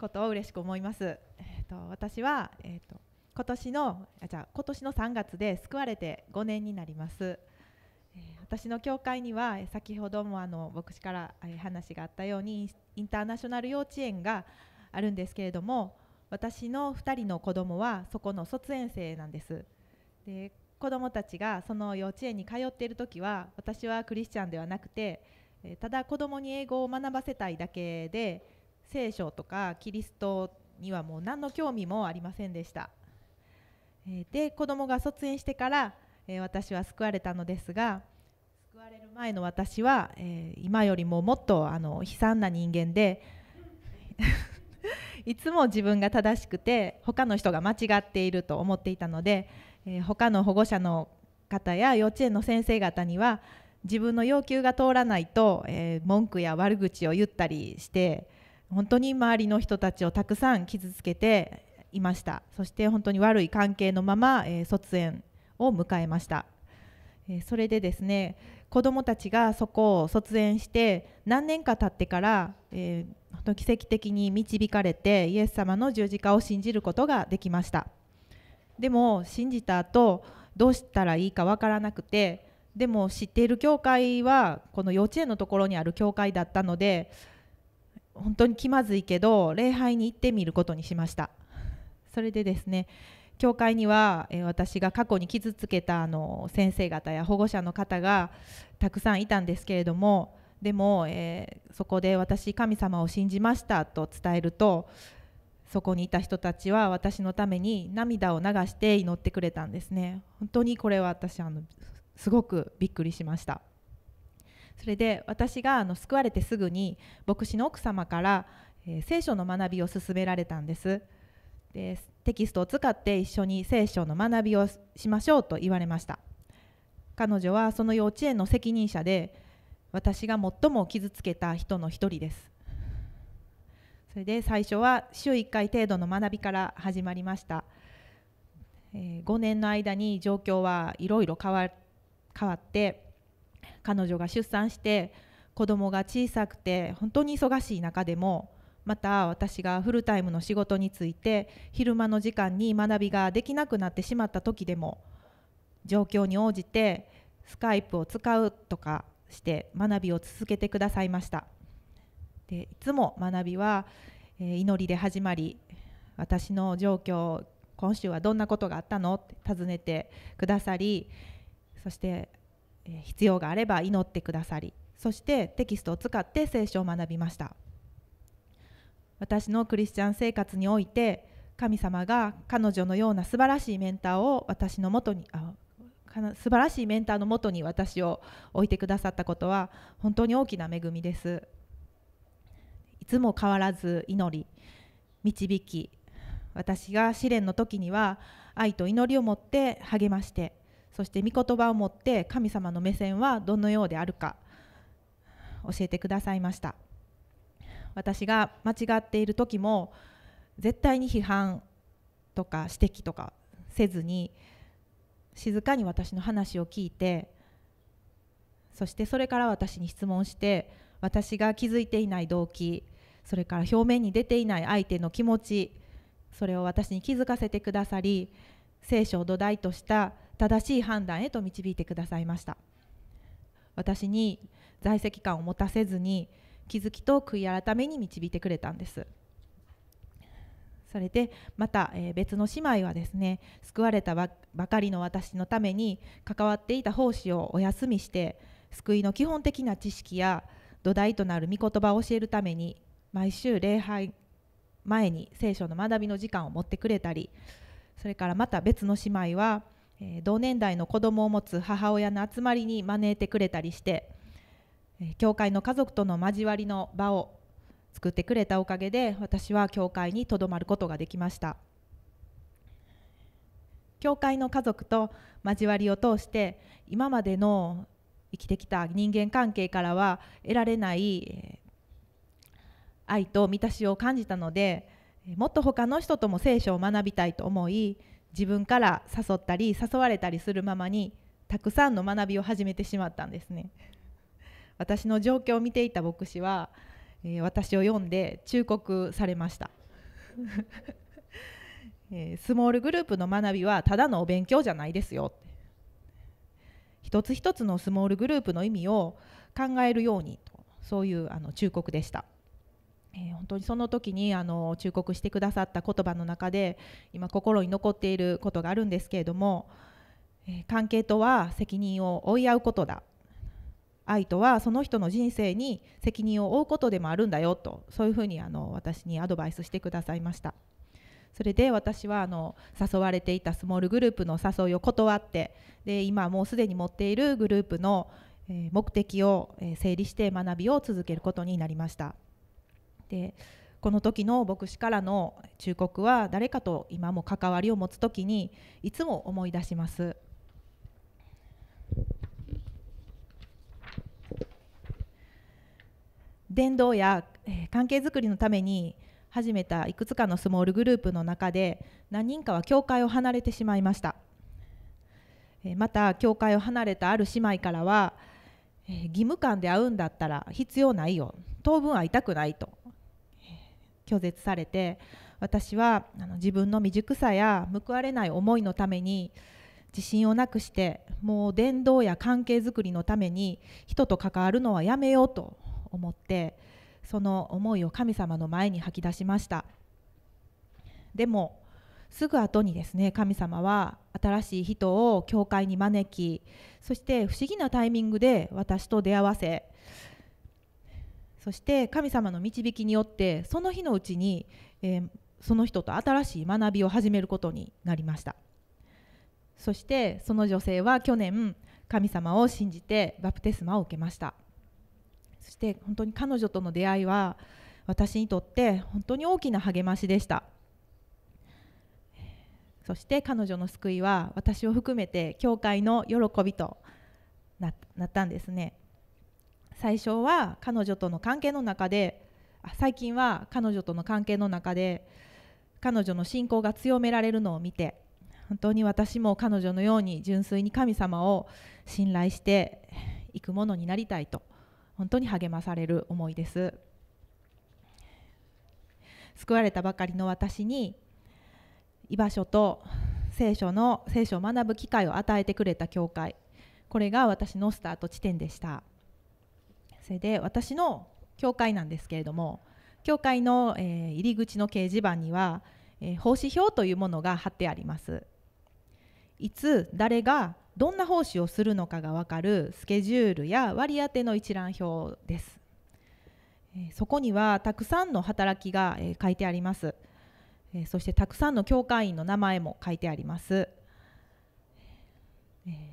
ことを嬉しく思います。えーと、私は、えーと、今年のあじゃ今年の3月で救われて5年になります。え私の教会には先ほどもあの牧師から話があったようにインターナショナル幼稚園があるんですけれども私の2人の子供はそこの卒園生なんですで子供たちがその幼稚園に通っている時は私はクリスチャンではなくてただ子供に英語を学ばせたいだけで聖書とかキリストにはもう何の興味もありませんでしたで子供が卒園してから私は救われたのですが救われる前の私は今よりももっとあの悲惨な人間でいつも自分が正しくて他の人が間違っていると思っていたので、えー、他の保護者の方や幼稚園の先生方には自分の要求が通らないと、えー、文句や悪口を言ったりして本当に周りの人たちをたくさん傷つけていましたそして本当に悪い関係のまま、えー、卒園を迎えました、えー、それでですね子どもたちがそこを卒園して何年か経ってから、えー、の奇跡的に導かれてイエス様の十字架を信じることができましたでも信じた後どうしたらいいかわからなくてでも知っている教会はこの幼稚園のところにある教会だったので本当に気まずいけど礼拝に行ってみることにしましたそれでですね教会には、え私が過去に傷つけたあの先生方や保護者の方がたくさんいたんですけれどもでも、えー、そこで私神様を信じましたと伝えるとそこにいた人たちは私のために涙を流して祈ってくれたんですね本当にこれは私あのすごくびっくりしましたそれで私があの救われてすぐに牧師の奥様から、えー、聖書の学びを勧められたんですでテキストを使って一緒に聖書の学びをしましょうと言われました彼女はその幼稚園の責任者で私が最も傷つけた人の一人ですそれで最初は週1回程度の学びから始まりました、えー、5年の間に状況はいろいろ変わって彼女が出産して子供が小さくて本当に忙しい中でもまた私がフルタイムの仕事について昼間の時間に学びができなくなってしまった時でも状況に応じてスカイプを使うとかして学びを続けてくださいましたでいつも学びは、えー、祈りで始まり私の状況今週はどんなことがあったのって尋ねてくださりそして、えー、必要があれば祈ってくださりそしてテキストを使って聖書を学びました私のクリスチャン生活において神様が彼女のような素晴らしいメンターを私のもとにあ素晴らしいメンターのもとに私を置いてくださったことは本当に大きな恵みですいつも変わらず祈り導き私が試練の時には愛と祈りを持って励ましてそして御言葉を持って神様の目線はどのようであるか教えてくださいました私が間違っている時も絶対に批判とか指摘とかせずに静かに私の話を聞いてそしてそれから私に質問して私が気づいていない動機それから表面に出ていない相手の気持ちそれを私に気づかせてくださり聖書を土台とした正しい判断へと導いてくださいました私に在籍感を持たせずに気づきと悔い改めに導いてくれたんですされてまた、え別の姉妹はですね救われたばかりの私のために関わっていた奉仕をお休みして救いの基本的な知識や土台となる御言葉を教えるために毎週礼拝前に聖書の学びの時間を持ってくれたりそれからまた別の姉妹は、え同年代の子供を持つ母親の集まりに招いてくれたりして、え教会の家族との交わりの場を作ってくれたおかげで私は教会にとどまることができました教会の家族と交わりを通して今までの生きてきた人間関係からは得られない愛と満たしを感じたのでもっと他の人とも聖書を学びたいと思い自分から誘ったり誘われたりするままにたくさんの学びを始めてしまったんですね。私の状況を見ていた牧師はえ私を読んで忠告されました、えー、スモールグループの学びはただのお勉強じゃないですよ一つ一つのスモールグループの意味を考えるようにとそういうあの忠告でした。えー、本当にその時にあの忠告してくださった言葉の中で今心に残っていることがあるんですけれども、えー、関係とは責任を負い合うことだ愛とはその人の人生に責任を負うことでもあるんだよとそういうふうにあの私にアドバイスしてくださいましたそれで私はあの誘われていたスモールグループの誘いを断ってで今もうすでに持っているグループの目的を整理して学びを続けることになりましたでこの時の牧師からの忠告は誰かと今も関わりを持つ時にいつも思い出します伝道や、関係づくりのために始めたいくつかのスモールグループの中で何人かは教会を離れてしまいました、また教会を離れたある姉妹からは、義務感で会うんだったら必要ないよ当分会いたくないと、拒絶されて私は自分の未熟さや報われない思いのために自信をなくしてもう伝道や関係づくりのために人と関わるのはやめようと思ってその思いを神様の前に吐き出しましたでもすぐ後にですね神様は新しい人を教会に招きそして不思議なタイミングで私と出会わせそして神様の導きによってその日のうちに、えー、その人と新しい学びを始めることになりましたそしてその女性は去年神様を信じてバプテスマを受けましたそして本当に彼女との出会いは私にとって本当に大きな励ましでしたそして彼女の救いは私を含めて教会の喜びとなったんですね最初は彼女との関係の中で最近は彼女との関係の中で彼女の信仰が強められるのを見て本当に私も彼女のように純粋に神様を信頼していくものになりたいと本当に励まされる思いです救われたばかりの私に居場所と聖書の聖書を学ぶ機会を与えてくれた教会これが私のスタート地点でしたそれで私の教会なんですけれども教会の、え入り口の掲示板には、え奉仕表というものが貼ってありますいつ誰がどんな奉仕をするのかが分かるスケジュールや割り当ての一覧表です。そこにはたくさんの働きが書いてあります。そしてたくさんの教会員の名前も書いてあります。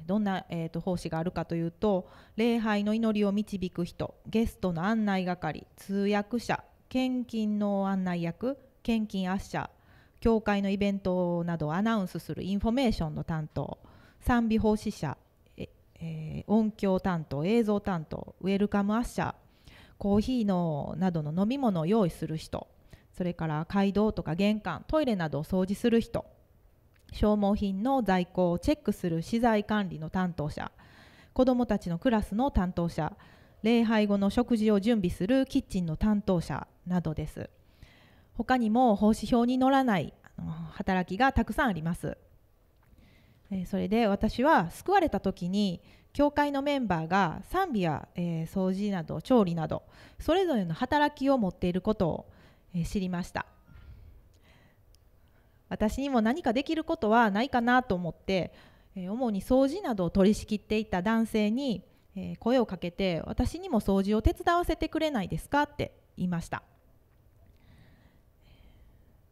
どんな、えーと、奉仕があるかというと礼拝の祈りを導く人ゲストの案内係通訳者献金の案内役献金圧者教会のイベントなどをアナウンスするインフォメーションの担当賛美奉仕者、ええー、音響担当映像担当ウェルカムアッシャーコーヒーのなどの飲み物を用意する人それから街道とか玄関トイレなどを掃除する人消耗品の在庫をチェックする資材管理の担当者子どもたちのクラスの担当者礼拝後の食事を準備するキッチンの担当者などです他にも奉仕表に載らない働きがたくさんありますえそれで私は救われた時に教会のメンバーが賛美や、え掃除など調理などそれぞれの働きを持っていることを、え知りました私にも何かできることはないかなと思って、え主に掃除などを取り仕切っていた男性に、え声をかけて私にも掃除を手伝わせてくれないですかって言いました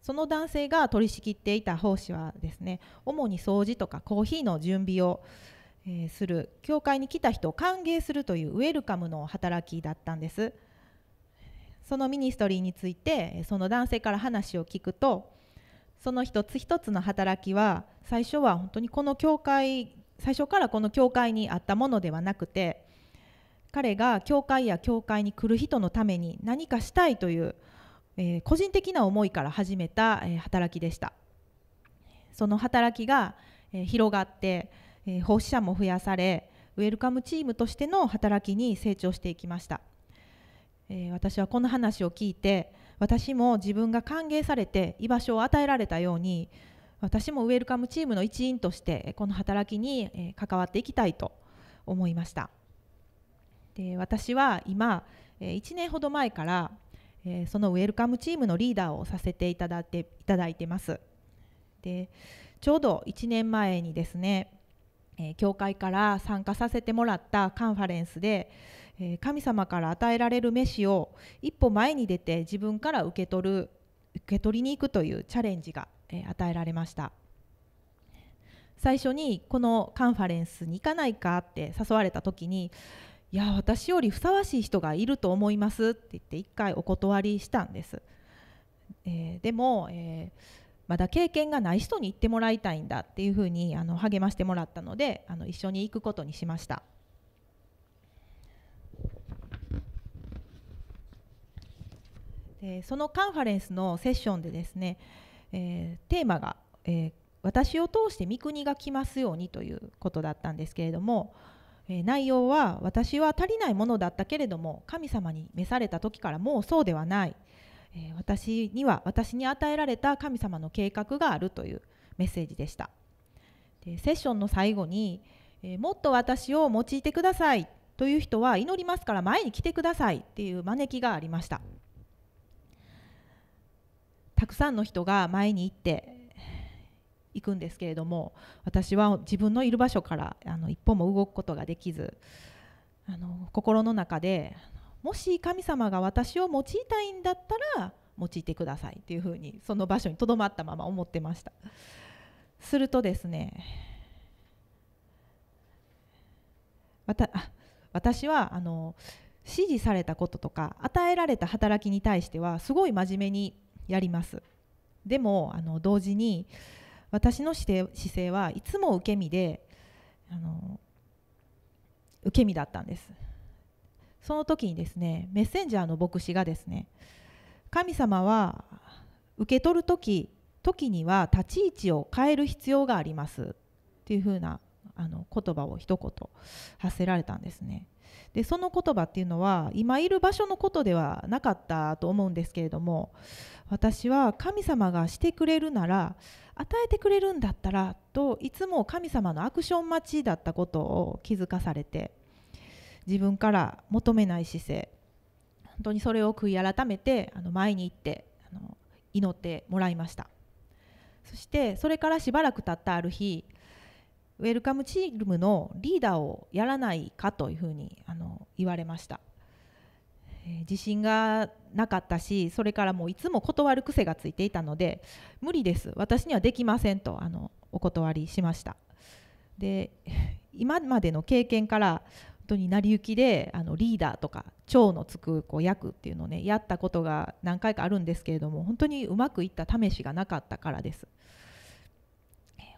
その男性が取り仕切っていた奉仕はですね主に掃除とかコーヒーの準備を、えする教会に来た人を歓迎するというウェルカムの働きだったんですそのミニストリーについてその男性から話を聞くとその一つ一つの働きは最初は本当にこの教会最初からこの教会にあったものではなくて彼が教会や教会に来る人のために何かしたいというえー、個人的な思いから始めた、えー、働きでしたその働きが、えー、広がって、えー、奉仕者も増やされウェルカムチームとしての働きに成長していきました、えー、私はこの話を聞いて私も自分が歓迎されて居場所を与えられたように私もウェルカムチームの一員としてこの働きに関わっていきたいと思いましたで私は今1年ほど前からえー、そのウェルカムチームのリーダーをさせていただいていただいてます。でちょうど1年前にですね、えー、教会から参加させてもらったカンファレンスで、えー、神様から与えられる飯を一歩前に出て自分から受け取る受け取りに行くというチャレンジが、え与えられました。最初にこのカンファレンスに行かないかって誘われた時にいや私よりふさわしい人がいると思いますって言って1回お断りしたんです、えー、でも、えー、まだ経験がない人に行ってもらいたいんだっていうふうにあの励ましてもらったのであの一緒に行くことにしましたでそのカンファレンスのセッションでですね、えー、テーマが、え私を通して三国が来ますようにということだったんですけれども、え内容は私は足りないものだったけれども神様に召された時からもうそうではない、え私には私に与えられた神様の計画があるというメッセージでしたでセッションの最後に、えもっと私を用いてくださいという人は祈りますから前に来てくださいっていう招きがありましたたくさんの人が前に行って行くんですけれども私は自分のいる場所からあの一歩も動くことができずあの心の中でもし神様が私を用いたいんだったら用いてくださいっていうふうにその場所にとどまったまま思ってましたするとですねわた私はあの指示されたこととか与えられた働きに対してはすごい真面目にやりますでもあの同時に私の姿勢姿勢はいつも受け身であの受け身だったんですその時にですねメッセンジャーの牧師がですね神様は受け取る時時には立ち位置を変える必要がありますっていうふうなあの言葉を一言発せられたんですね。でその言葉っていうのは今いる場所のことではなかったと思うんですけれども私は神様がしてくれるなら与えてくれるんだったらといつも神様のアクション待ちだったことを気づかされて自分から求めない姿勢本当にそれを悔い改めてあの前に行ってあの祈ってもらいましたそしてそれからしばらく経ったある日ウェルカムチームのリーダーをやらないかというふうにあの言われました、えー、自信がなかったしそれからもういつも断る癖がついていたので無理です私にはできませんとあのお断りしましたで今までの経験から本当に成り行きであのリーダーとか長のつくこう役っていうのをねやったことが何回かあるんですけれども本当にうまくいった試しがなかったからです。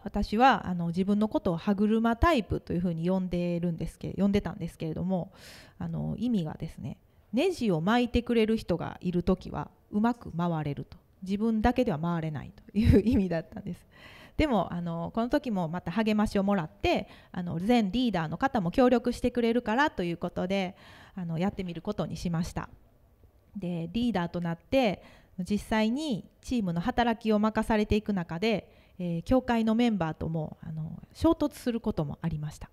私はあの自分のことを歯車タイプというふうに呼んでるんですけ呼んでたんですけれどもあの意味がですねネジを巻いてくれる人がいる時はうまく回れると自分だけでは回れないという意味だったんです。でもあのこの時もまた励ましをもらってあの全リーダーの方も協力してくれるからということであのやってみることにしましたでリーダーとなって実際にチームの働きを任されていく中でえー、教会のメンバーともあの衝突することもありました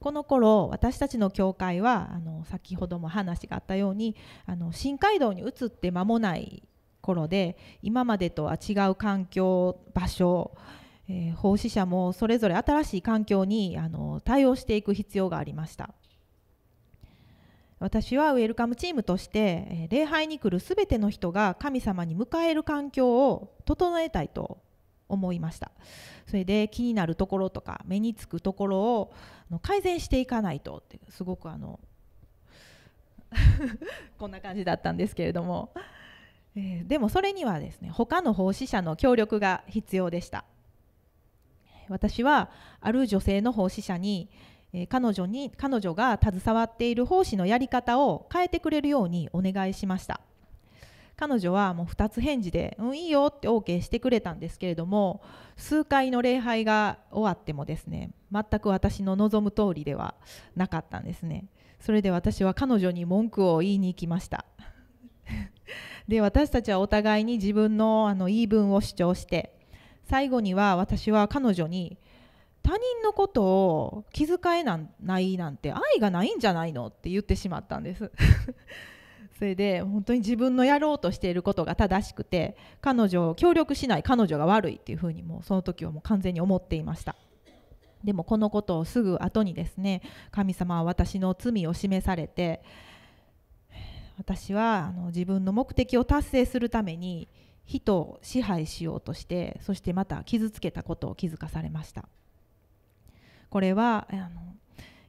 この頃私たちの教会はあの先ほども話があったようにあの新街道に移って間もない頃で今までとは違う環境場所、えー、奉仕者もそれぞれ新しい環境にあの対応していく必要がありました。私はウェルカムチームとして礼拝に来るすべての人が神様に迎える環境を整えたいと思いましたそれで気になるところとか目につくところを改善していかないとってすごくあの こんな感じだったんですけれども、えー、でもそれにはですね他の奉仕者の協力が必要でした私はある女性の奉仕者にえー、彼女に彼女が携わっている奉仕のやり方を変えてくれるようにお願いしました彼女はもう2つ返事で「うんいいよ」って OK してくれたんですけれども数回の礼拝が終わってもですね全く私の望む通りではなかったんですねそれで私は彼女に文句を言いに行きました で私たちはお互いに自分のあの言い分を主張して最後には私は彼女に他人のことを気遣えないなんて愛がないんじゃないのって言ってしまったんです それで本当に自分のやろうとしていることが正しくて彼女を協力しない彼女が悪いっていうふうにもうその時はもう完全に思っていましたでもこのことをすぐ後にですね神様は私の罪を示されて私はあの自分の目的を達成するために人を支配しようとしてそしてまた傷つけたことを気づかされましたこれはあの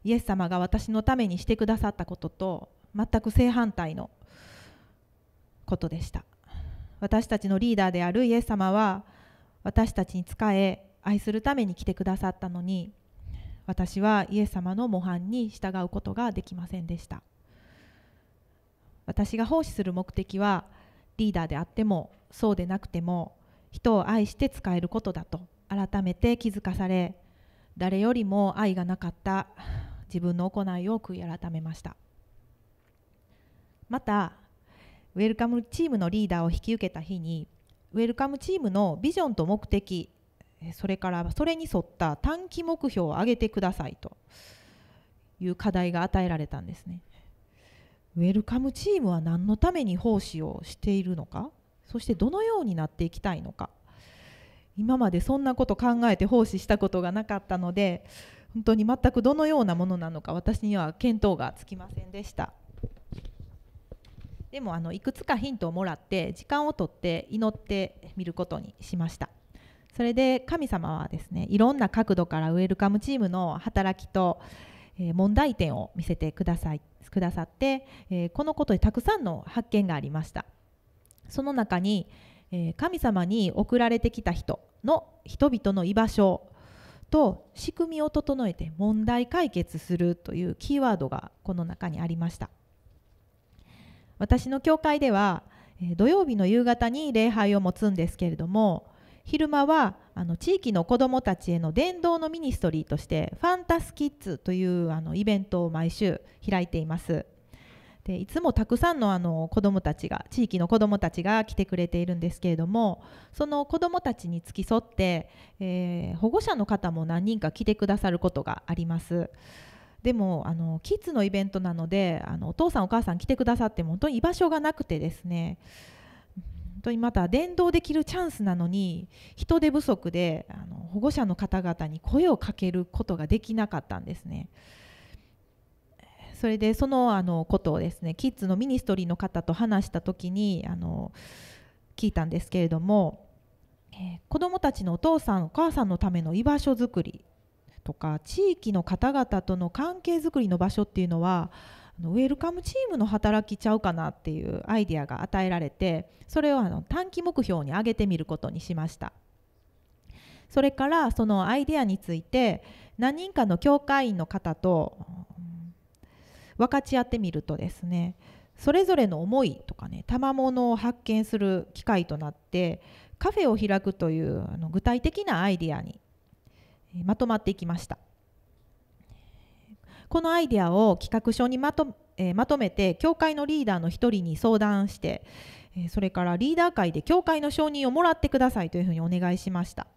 イエス様が私のためにしてくださったことと全く正反対のことでした私たちのリーダーであるイエス様は私たちに仕え愛するために来てくださったのに私はイエス様の模範に従うことができませんでした私が奉仕する目的はリーダーであってもそうでなくても人を愛して使えることだと改めて気づかされ誰よりも愛がなかった自分の行いを悔い改めましたまたウェルカムチームのリーダーを引き受けた日にウェルカムチームのビジョンと目的それからそれに沿った短期目標を上げてくださいという課題が与えられたんですねウェルカムチームは何のために奉仕をしているのかそしてどのようになっていきたいのか今までそんなこと考えて奉仕したことがなかったので本当に全くどのようなものなのか私には見当がつきませんでしたでもあのいくつかヒントをもらって時間をとって祈ってみることにしましたそれで神様はですねいろんな角度からウェルカムチームの働きと問題点を見せてくださいくださって、えこのことでたくさんの発見がありましたその中に、え神様に送られてきた人の人々の居場所と仕組みを整えて問題解決するというキーワードがこの中にありました私の教会では土曜日の夕方に礼拝を持つんですけれども昼間はあの地域の子どもたちへの伝道のミニストリーとしてファンタスキッズというあのイベントを毎週開いていますでいつもたくさんのあの子どもたちが地域の子どもたちが来てくれているんですけれどもその子どもたちに付き添って、えー、保護者の方も何人か来てくださることがあります。でもあのキッズのイベントなのであのお父さんお母さん来てくださっても本当に居場所がなくてですね本当にまた電動できるチャンスなのに人手不足であの保護者の方々に声をかけることができなかったんですね。それでそのあのことをですねキッズのミニストリーの方と話した時にあの聞いたんですけれども、えー、子どもたちのお父さんお母さんのための居場所づくりとか地域の方々との関係づくりの場所っていうのはウェルカムチームの働きちゃうかなっていうアイデアが与えられてそれをあの短期目標に上げてみることにしましたそれからそのアイデアについて何人かの教会員の方と分かち合ってみるとですねそれぞれの思いとかね賜物を発見する機会となってカフェを開くというあの具体的なアイデアにまとまっていきましたこのアイデアを企画書にまと,、えー、まとめて教会のリーダーの一人に相談して、えー、それからリーダー会で教会の承認をもらってくださいというふうにお願いしました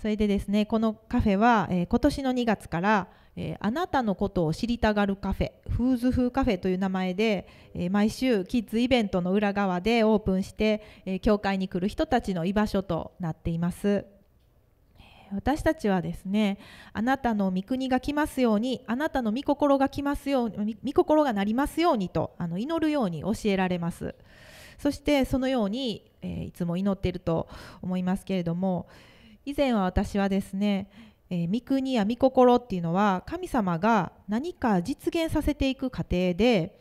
それでですねこのカフェは、えー、今年の2月からえー、あなたのことを知りたがるカフェフーズ風カフェという名前で、えー、毎週キッズイベントの裏側でオープンして、えー、教会に来る人たちの居場所となっています。私たちはですねあなたの御国が来ますようにあなたの御心が来ますように御心がなりますようにとあの祈るように教えられますそしてそのように、えいつも祈っていると思いますけれども以前は私はですねえー、御国や御心っていうのは神様が何か実現させていく過程で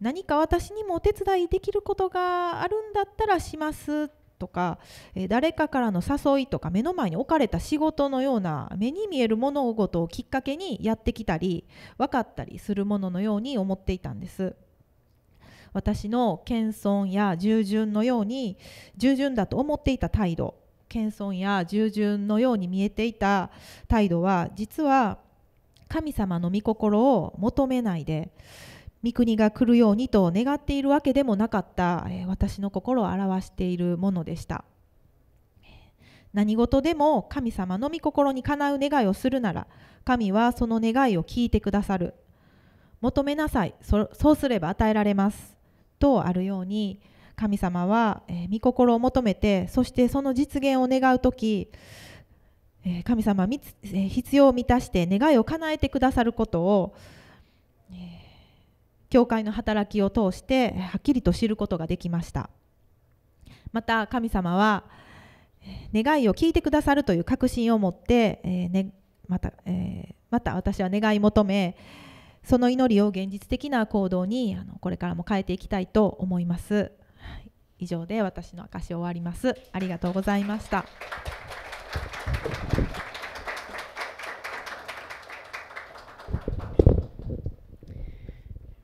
何か私にもお手伝いできることがあるんだったらしますとか、えー、誰かからの誘いとか目の前に置かれた仕事のような目に見える物事をきっかけにやってきたり分かったりするもののように思っていたんです。私の謙遜や従順のように従順だと思っていた態度謙遜や従順のように見えていた態度は実は神様の御心を求めないで御国が来るようにと願っているわけでもなかった私の心を表しているものでした何事でも神様の御心にかなう願いをするなら神はその願いを聞いてくださる求めなさいそうすれば与えられますとあるように神様は、えー、御心を求めてそしてその実現を願う時、えー、神様は、えー、必要を満たして願いを叶えてくださることを、えー、教会の働きを通してはっきりと知ることができましたまた神様は願いを聞いてくださるという確信を持って、えー、ね、またえー、また私は願い求めその祈りを現実的な行動にあのこれからも変えていきたいと思います。以上で私の証終わりますありがとうございました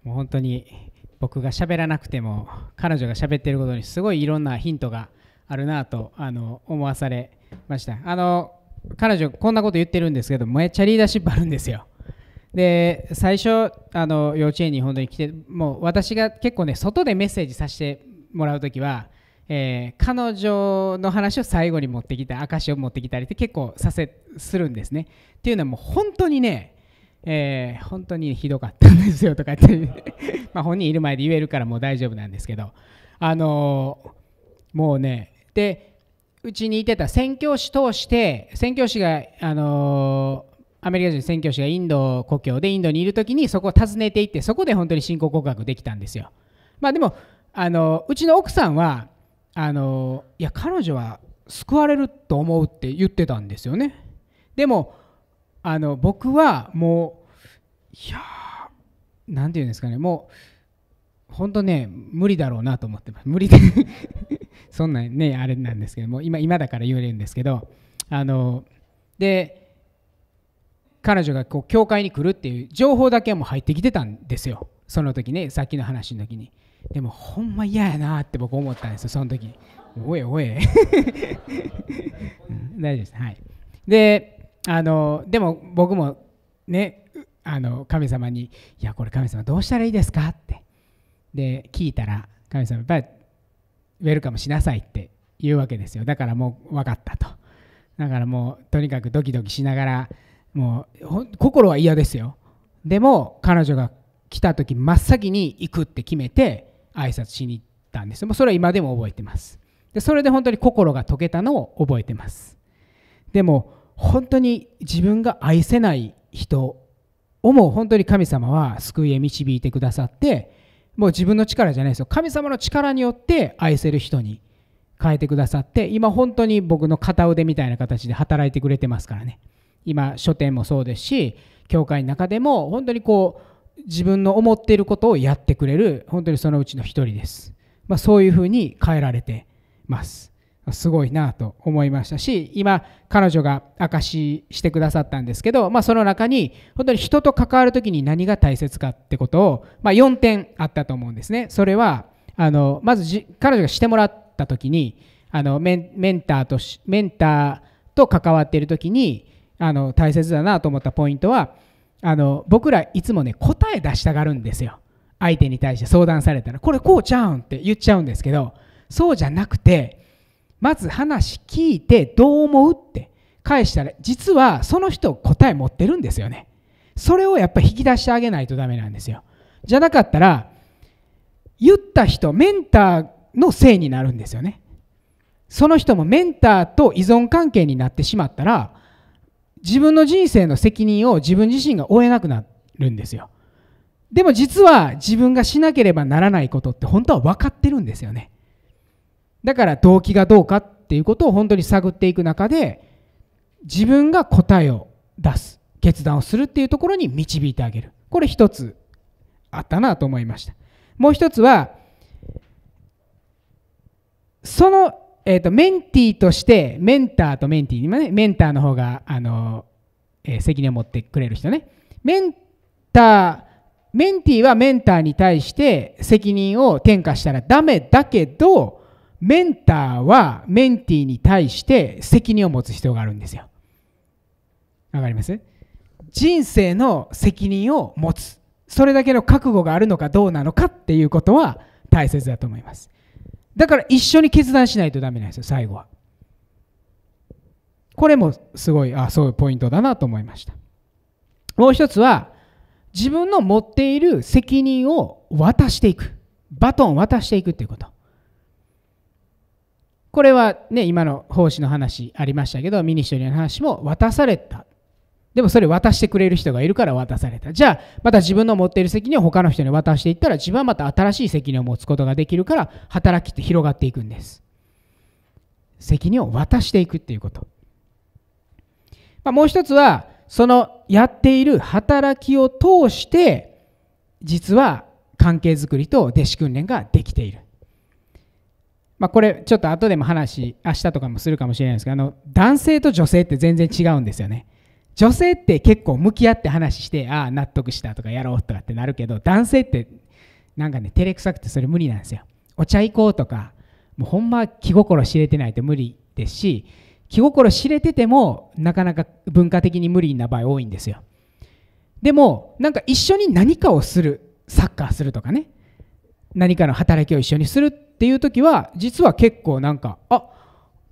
もう本当に僕が喋らなくても彼女が喋ってることにすごいいろんなヒントがあるなとあの思わされましたあの彼女こんなこと言ってるんですけどめっちゃリーダーシップあるんですよで最初あの幼稚園に本当に来てもう私が結構ね外でメッセージさせてもらう時は、えー、彼女の話を最後に持ってきた証を持ってきたりって結構させするんですね。っていうのはもう本当にね、えー、本当にひどかったんですよとかって ま本人いる前で言えるからもう大丈夫なんですけど、あのー、もうねでうちにいてた宣教師通して宣教師が、あのー、アメリカ人宣教師がインド故郷でインドにいる時にそこを訪ねていってそこで本当に信仰告白できたんですよ。まあ、でもあのうちの奥さんはあのいや彼女は救われると思うって言ってたんですよねでもあの僕はもういや何て言うんですかねもう本当ね無理だろうなと思ってます無理で そんなねあれなんですけども今今だから言えるんですけどあので彼女がこう教会に来るっていう情報だけはもう入ってきてたんですよその時ねさっきの話の時に。でもほんま嫌やなって僕思ったんですよその時おいおい、うん、大丈夫ですはいであのでも僕もねあの神様に「いやこれ神様どうしたらいいですか?」ってで聞いたら神様やっぱりウェルカムしなさいって言うわけですよだからもう分かったとだからもうとにかくドキドキしながらもう心は嫌ですよでも彼女が来た時真っ先に行くって決めて挨拶しに行ったんですもうそれは今でも覚えてますでそれで本当に心が解けたのを覚えてますでも本当に自分が愛せない人をも本当に神様は救いへ導いてくださってもう自分の力じゃないですよ神様の力によって愛せる人に変えてくださって今本当に僕の片腕みたいな形で働いてくれてますからね今書店もそうですし教会の中でも本当にこう自分の思っていることをやってくれる本当にそのうちの一人です、まあ、そういうふうに変えられてますすごいなと思いましたし今彼女が証ししてくださったんですけど、まあ、その中に本当に人と関わる時に何が大切かってことを、まあ、4点あったと思うんですねそれはあのまず彼女がしてもらった時にあのメンターとメンターと関わっている時にあの大切だなと思ったポイントはあの僕らいつもね答え出したがるんですよ相手に対して相談されたらこれこうちゃうんって言っちゃうんですけどそうじゃなくてまず話聞いてどう思うって返したら実はその人答え持ってるんですよねそれをやっぱり引き出してあげないとダメなんですよじゃなかったら言った人メンターのせいになるんですよねその人もメンターと依存関係になってしまったら自分の人生の責任を自分自身が負えなくなるんですよ。でも実は自分がしなければならないことって本当は分かってるんですよね。だから動機がどうかっていうことを本当に探っていく中で自分が答えを出す決断をするっていうところに導いてあげる。これ一つあったなと思いました。もう一つはそのえー、と、メンティーとして、メンターとメンティーにね、メンターの方が、あの、えー、責任を持ってくれる人ね。メンター、メンティーはメンターに対して責任を転嫁したらダメだけど、メンターはメンティーに対して責任を持つ必要があるんですよ。わかります人生の責任を持つ。それだけの覚悟があるのかどうなのかっていうことは大切だと思います。だから一緒に決断しないとダメなんですよ、最後は。これもすごい、あ、そういうポイントだなと思いました。もう一つは、自分の持っている責任を渡していく。バトンを渡していくということ。これはね、今の奉仕の話ありましたけど、ミニストリーの話も渡されたでもそれ渡してくれる人がいるから渡された。じゃあ、また自分の持っている責任を他の人に渡していったら、自分はまた新しい責任を持つことができるから、働きって広がっていくんです。責任を渡していくっていうこと。まあ、もう一つは、そのやっている働きを通して、実は関係づくりと弟子訓練ができている。まあ、これちょっと後でも話明日とかもするかもしれないですけどあの男性と女性って全然違うんですよね。女性って結構向き合って話してああ納得したとかやろうとかってなるけど男性ってなんかね照れくさくてそれ無理なんですよお茶行こうとかもうほんま気心知れてないと無理ですし気心知れててもなかなか文化的に無理な場合多いんですよでもなんか一緒に何かをするサッカーするとかね何かの働きを一緒にするっていう時は実は結構なんかあ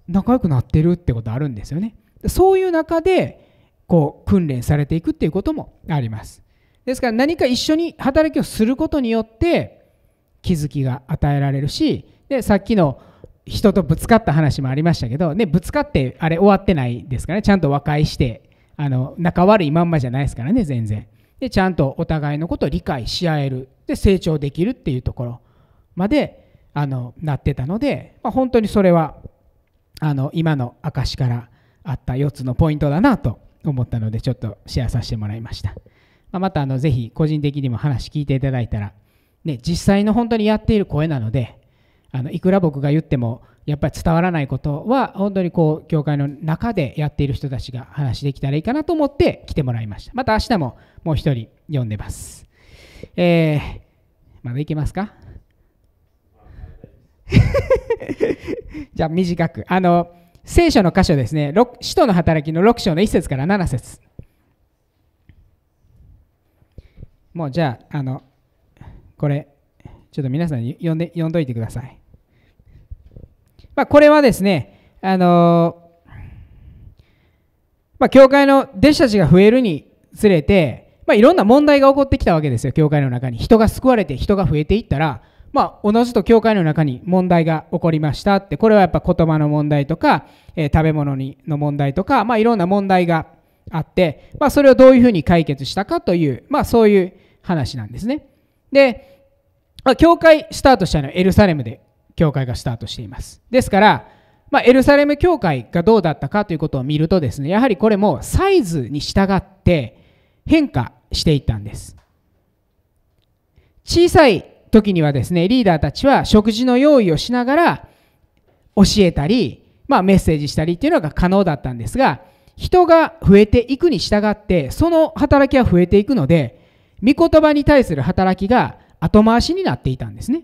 仲良くなってるってことあるんですよねそういう中でこう訓練されていくっていうこともありますですから何か一緒に働きをすることによって気づきが与えられるしでさっきの人とぶつかった話もありましたけど、ね、ぶつかってあれ終わってないですからねちゃんと和解してあの仲悪いまんまじゃないですからね全然でちゃんとお互いのことを理解し合えるで成長できるっていうところまであのなってたので、まあ、本当にそれはあの今の証からあった4つのポイントだなと思ったのでちょっとシェアさせてもらいました、まあ、またあのぜひ個人的にも話聞いていただいたら、ね、実際の本当にやっている声なのであのいくら僕が言ってもやっぱり伝わらないことは本当にこう教会の中でやっている人たちが話できたらいいかなと思って来てもらいましたまた明日ももう一人呼んでますえー、まだいけますか じゃあ短くあの聖書の箇所ですね、使徒の働きの6章の1節から7節もうじゃあ、あの、これ、ちょっと皆さんに読んで、読んどいてください。まあ、これはですね、あのまあ、教会の弟子たちが増えるにつれて、まあ、いろんな問題が起こってきたわけですよ、教会の中に。人が救われて、人が増えていったら、まあ、同じと教会の中に問題が起こりましたってこれはやっぱ言葉の問題とか、えー、食べ物にの問題とか、まあ、いろんな問題があって、まあ、それをどういうふうに解決したかという、まあ、そういう話なんですねで、まあ、教会スタートしたのはエルサレムで教会がスタートしていますですから、まあ、エルサレム教会がどうだったかということを見るとですねやはりこれもサイズに従って変化していったんです小さい時にはですね、リーダーたちは食事の用意をしながら教えたり、まあ、メッセージしたりっていうのが可能だったんですが、人が増えていくに従って、その働きは増えていくので、御言葉に対する働きが後回しになっていたんですね。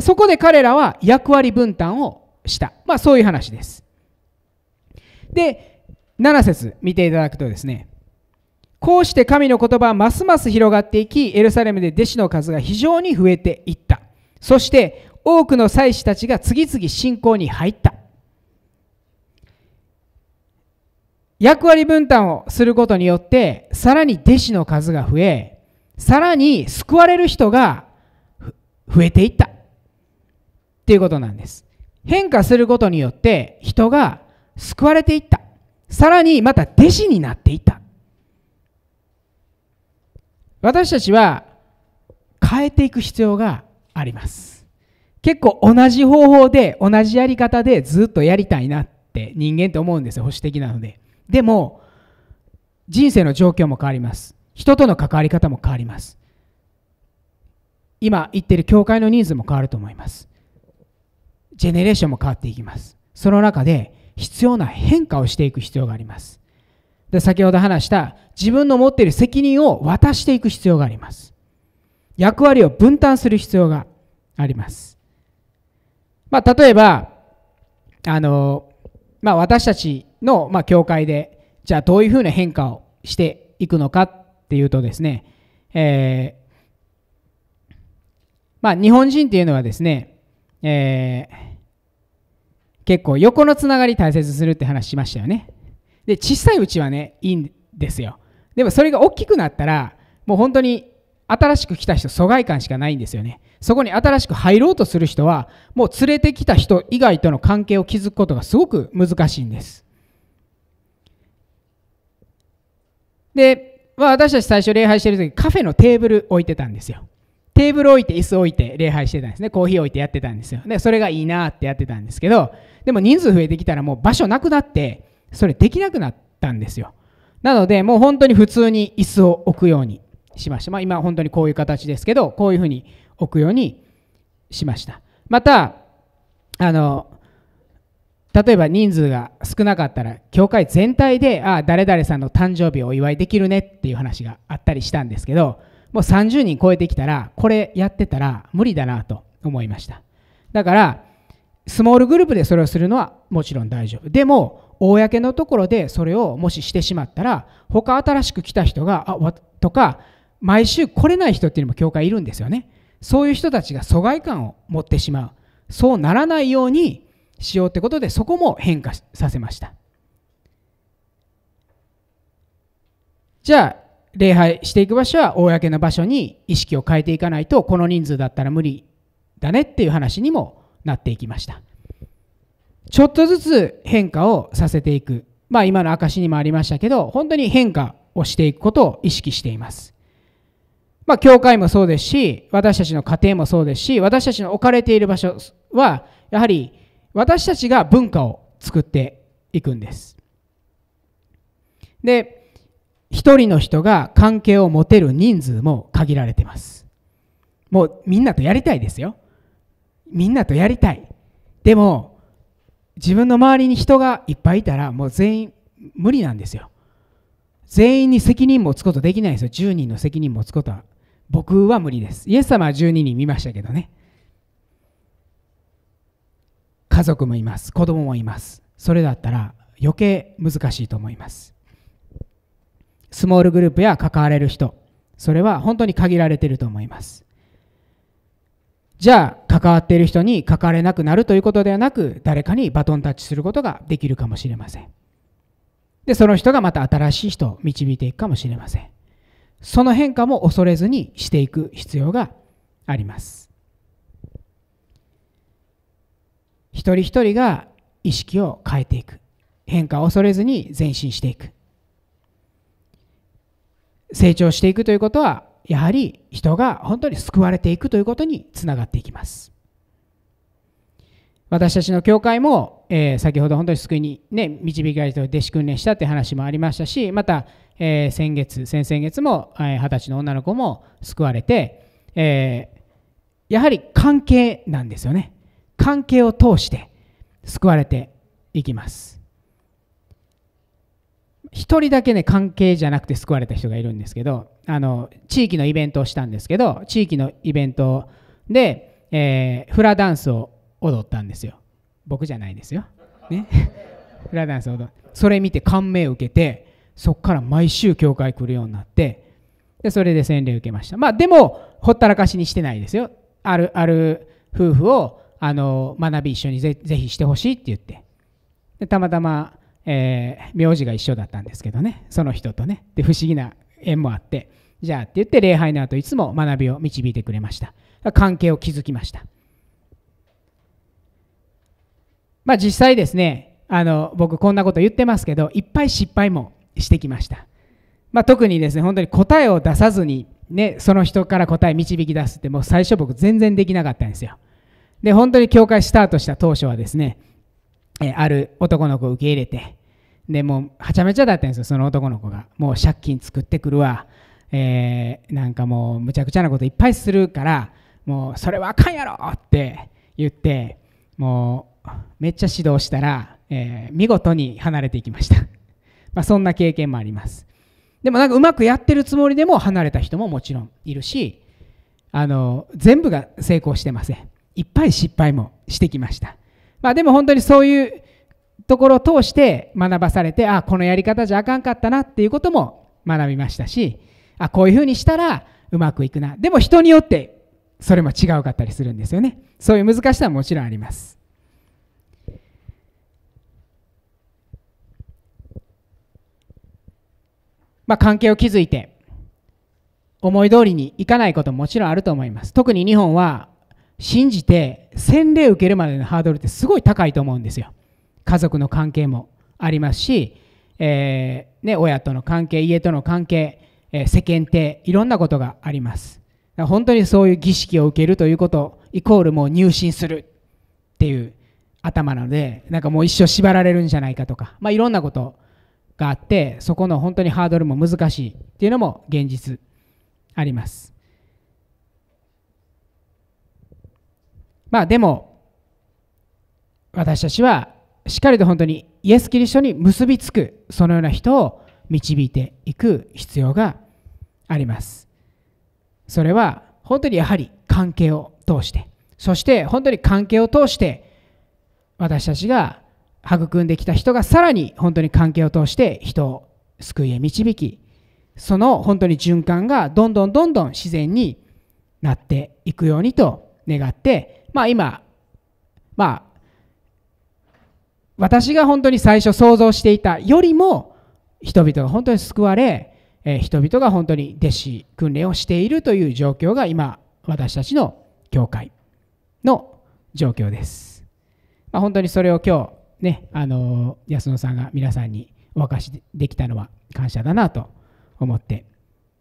そこで彼らは役割分担をした。まあそういう話です。で、7節見ていただくとですね、こうして神の言葉はますます広がっていき、エルサレムで弟子の数が非常に増えていった。そして多くの祭司たちが次々信仰に入った。役割分担をすることによって、さらに弟子の数が増え、さらに救われる人が増えていったっていうことなんです。変化することによって人が救われていった。さらにまた弟子になっていった。私たちは変えていく必要があります結構同じ方法で同じやり方でずっとやりたいなって人間って思うんですよ保守的なのででも人生の状況も変わります人との関わり方も変わります今言ってる教会の人数も変わると思いますジェネレーションも変わっていきますその中で必要な変化をしていく必要がありますで先ほど話した自分の持っている責任を渡していく必要があります役割を分担する必要があります、まあ、例えばあの、まあ、私たちの、まあ、教会でじゃあどういうふうな変化をしていくのかっていうとですね、えー、まあ、日本人っていうのはですね、えー、結構横のつながり大切するって話しましたよねで、小さいうちはね、いいんですよ。でもそれが大きくなったら、もう本当に新しく来た人、疎外感しかないんですよね。そこに新しく入ろうとする人は、もう連れてきた人以外との関係を築くことがすごく難しいんです。で、まあ、私たち最初礼拝してる時、カフェのテーブル置いてたんですよ。テーブル置いて椅子置いて礼拝してたんですね。コーヒー置いてやってたんですよ。で、それがいいなってやってたんですけど、でも人数増えてきたらもう場所なくなって、それできなくなったんですよなのでもう本当に普通に椅子を置くようにしました、まあ、今本当にこういう形ですけどこういうふうに置くようにしましたまたあの例えば人数が少なかったら教会全体でああ誰々さんの誕生日をお祝いできるねっていう話があったりしたんですけどもう30人超えてきたらこれやってたら無理だなと思いましただからスモールグループでそれをするのはもちろん大丈夫でも公のところでそれをもししてしまったら他新しく来た人があわとか毎週来れない人っていうのも教会いるんですよねそういう人たちが疎外感を持ってしまうそうならないようにしようってことでそこも変化させましたじゃあ礼拝していく場所は公の場所に意識を変えていかないとこの人数だったら無理だねっていう話にもなっていきましたちょっとずつ変化をさせていく。まあ今の証にもありましたけど、本当に変化をしていくことを意識しています。まあ教会もそうですし、私たちの家庭もそうですし、私たちの置かれている場所は、やはり私たちが文化を作っていくんです。で、一人の人が関係を持てる人数も限られてます。もうみんなとやりたいですよ。みんなとやりたい。でも、自分の周りに人がいっぱいいたらもう全員無理なんですよ全員に責任持つことできないですよ10人の責任持つことは僕は無理ですイエス様は12人見ましたけどね家族もいます子供もいますそれだったら余計難しいと思いますスモールグループや関われる人それは本当に限られてると思いますじゃあ関わっている人に関われなくなるということではなく誰かにバトンタッチすることができるかもしれませんでその人がまた新しい人を導いていくかもしれませんその変化も恐れずにしていく必要があります一人一人が意識を変えていく変化を恐れずに前進していく成長していくということはやはり人が本当に救われていくということにつながっていきます私たちの教会も、えー、先ほど本当に救いに、ね、導かれて弟子訓練したって話もありましたしまた、えー、先月先々月も二十、えー、歳の女の子も救われて、えー、やはり関係なんですよね関係を通して救われていきます1人だけね関係じゃなくて救われた人がいるんですけどあの地域のイベントをしたんですけど地域のイベントで、えー、フラダンスを踊ったんですよ僕じゃないですよ、ね、フラダンスを踊っそれ見て感銘を受けてそっから毎週教会来るようになってでそれで洗礼を受けましたまあでもほったらかしにしてないですよあるある夫婦をあの学び一緒にぜぜひしてほしいって言ってでたまたまえー、名字が一緒だったんですけどねその人とねで不思議な縁もあってじゃあって言って礼拝の後いつも学びを導いてくれました関係を築きましたまあ実際ですねあの僕こんなこと言ってますけどいっぱい失敗もしてきました、まあ、特にですね本当に答えを出さずにねその人から答え導き出すってもう最初僕全然できなかったんですよで本当に教会スタートした当初はですねえある男の子を受け入れてでもうはちゃめちゃだったんですよその男の子がもう借金作ってくるわ、えー、なんかもうむちゃくちゃなこといっぱいするからもうそれはあかんやろって言ってもうめっちゃ指導したら、えー、見事に離れていきました まあそんな経験もありますでもなんかうまくやってるつもりでも離れた人ももちろんいるしあの全部が成功してませんいっぱい失敗もしてきましたまあ、でも本当にそういうところを通して学ばされてあこのやり方じゃあかんかったなっていうことも学びましたしあこういうふうにしたらうまくいくなでも人によってそれも違うかったりするんですよねそういう難しさはもちろんありますまあ、関係を築いて思い通りにいかないことももちろんあると思います特に日本は信じて洗礼を受けるまでのハードルってすごい高いと思うんですよ。家族の関係もありますし、えー、ね、親との関係家との関係、えー、世間体いろんなことがあります。本当にそういう儀式を受けるということイコールもう入信するっていう頭なのでなんかもう一生縛られるんじゃないかとか、まあ、いろんなことがあってそこの本当にハードルも難しいっていうのも現実あります。まあでも私たちはしっかりと本当にイエス・キリストに結びつくそのような人を導いていく必要がありますそれは本当にやはり関係を通してそして本当に関係を通して私たちが育んできた人がさらに本当に関係を通して人を救いへ導きその本当に循環がどんどんどんどん自然になっていくようにと願ってまあ今、まあ、私が本当に最初想像していたよりも人々が本当に救われ、え人々が本当に弟子訓練をしているという状況が今私たちの教会の状況です。まあ、本当にそれを今日ね、あの安野さんが皆さんにお明かしできたのは感謝だなと思って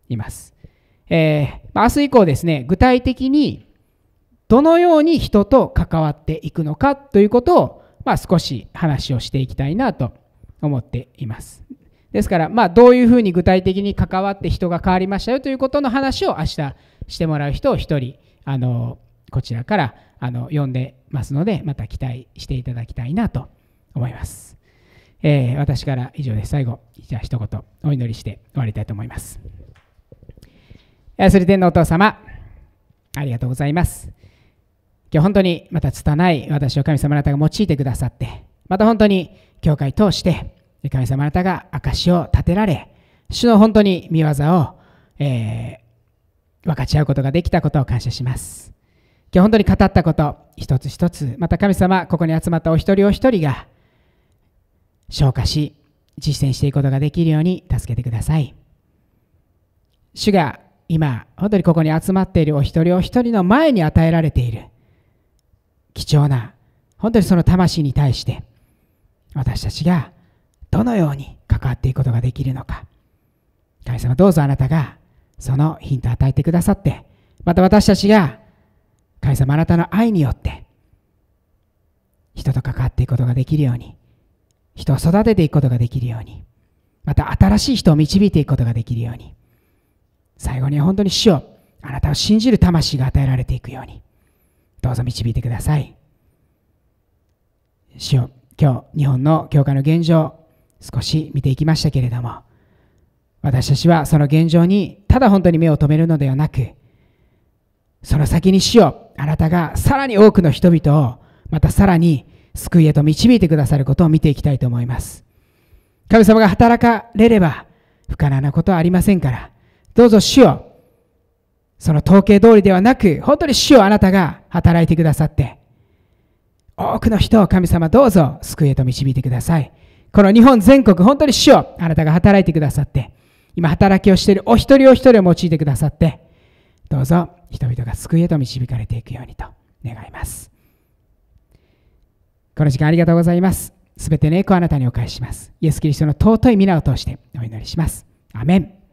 います。えー、ま明日以降ですね、具体的にどのように人と関わっていくのかということを、まあ、少し話をしていきたいなと思っています。ですから、まあ、どういうふうに具体的に関わって人が変わりましたよということの話を明日してもらう人を1人あのこちらからあの呼んでますのでまた期待していただきたいなと思います、えー、私から以上です最後じゃあ一言お祈りして終わりたいと思います安り天のお父様ありがとうございます今日本当にまた拙い私を神様あなたが用いてくださってまた本当に教会通して神様あなたが証を立てられ主の本当に見業を、えー、分かち合うことができたことを感謝します今日本当に語ったこと一つ一つまた神様ここに集まったお一人お一人が消化し実践していくことができるように助けてください主が今本当にここに集まっているお一人お一人の前に与えられている貴重な本当にその魂に対して私たちがどのように関わっていくことができるのか神様どうぞあなたがそのヒントを与えてくださってまた私たちが神様あなたの愛によって人と関わっていくことができるように人を育てていくことができるようにまた新しい人を導いていくことができるように最後には本当に死をあなたを信じる魂が与えられていくようにどうぞ導いてください主よ今日日本の教会の現状少し見ていきましたけれども私たちはその現状にただ本当に目を留めるのではなくその先に主よあなたがさらに多くの人々をまたさらに救いへと導いてくださることを見ていきたいと思います神様が働かれれば不可能なことはありませんからどうぞ主よその統計通りではなく、本当に主をあなたが働いてくださって、多くの人を神様どうぞ救いへと導いてください。この日本全国、本当に主をあなたが働いてくださって、今働きをしているお一人お一人を用いてくださって、どうぞ人々が救いへと導かれていくようにと願います。この時間ありがとうございます。すべての栄光をあなたにお返しします。イエス・キリストの尊い皆を通してお祈りします。アメン。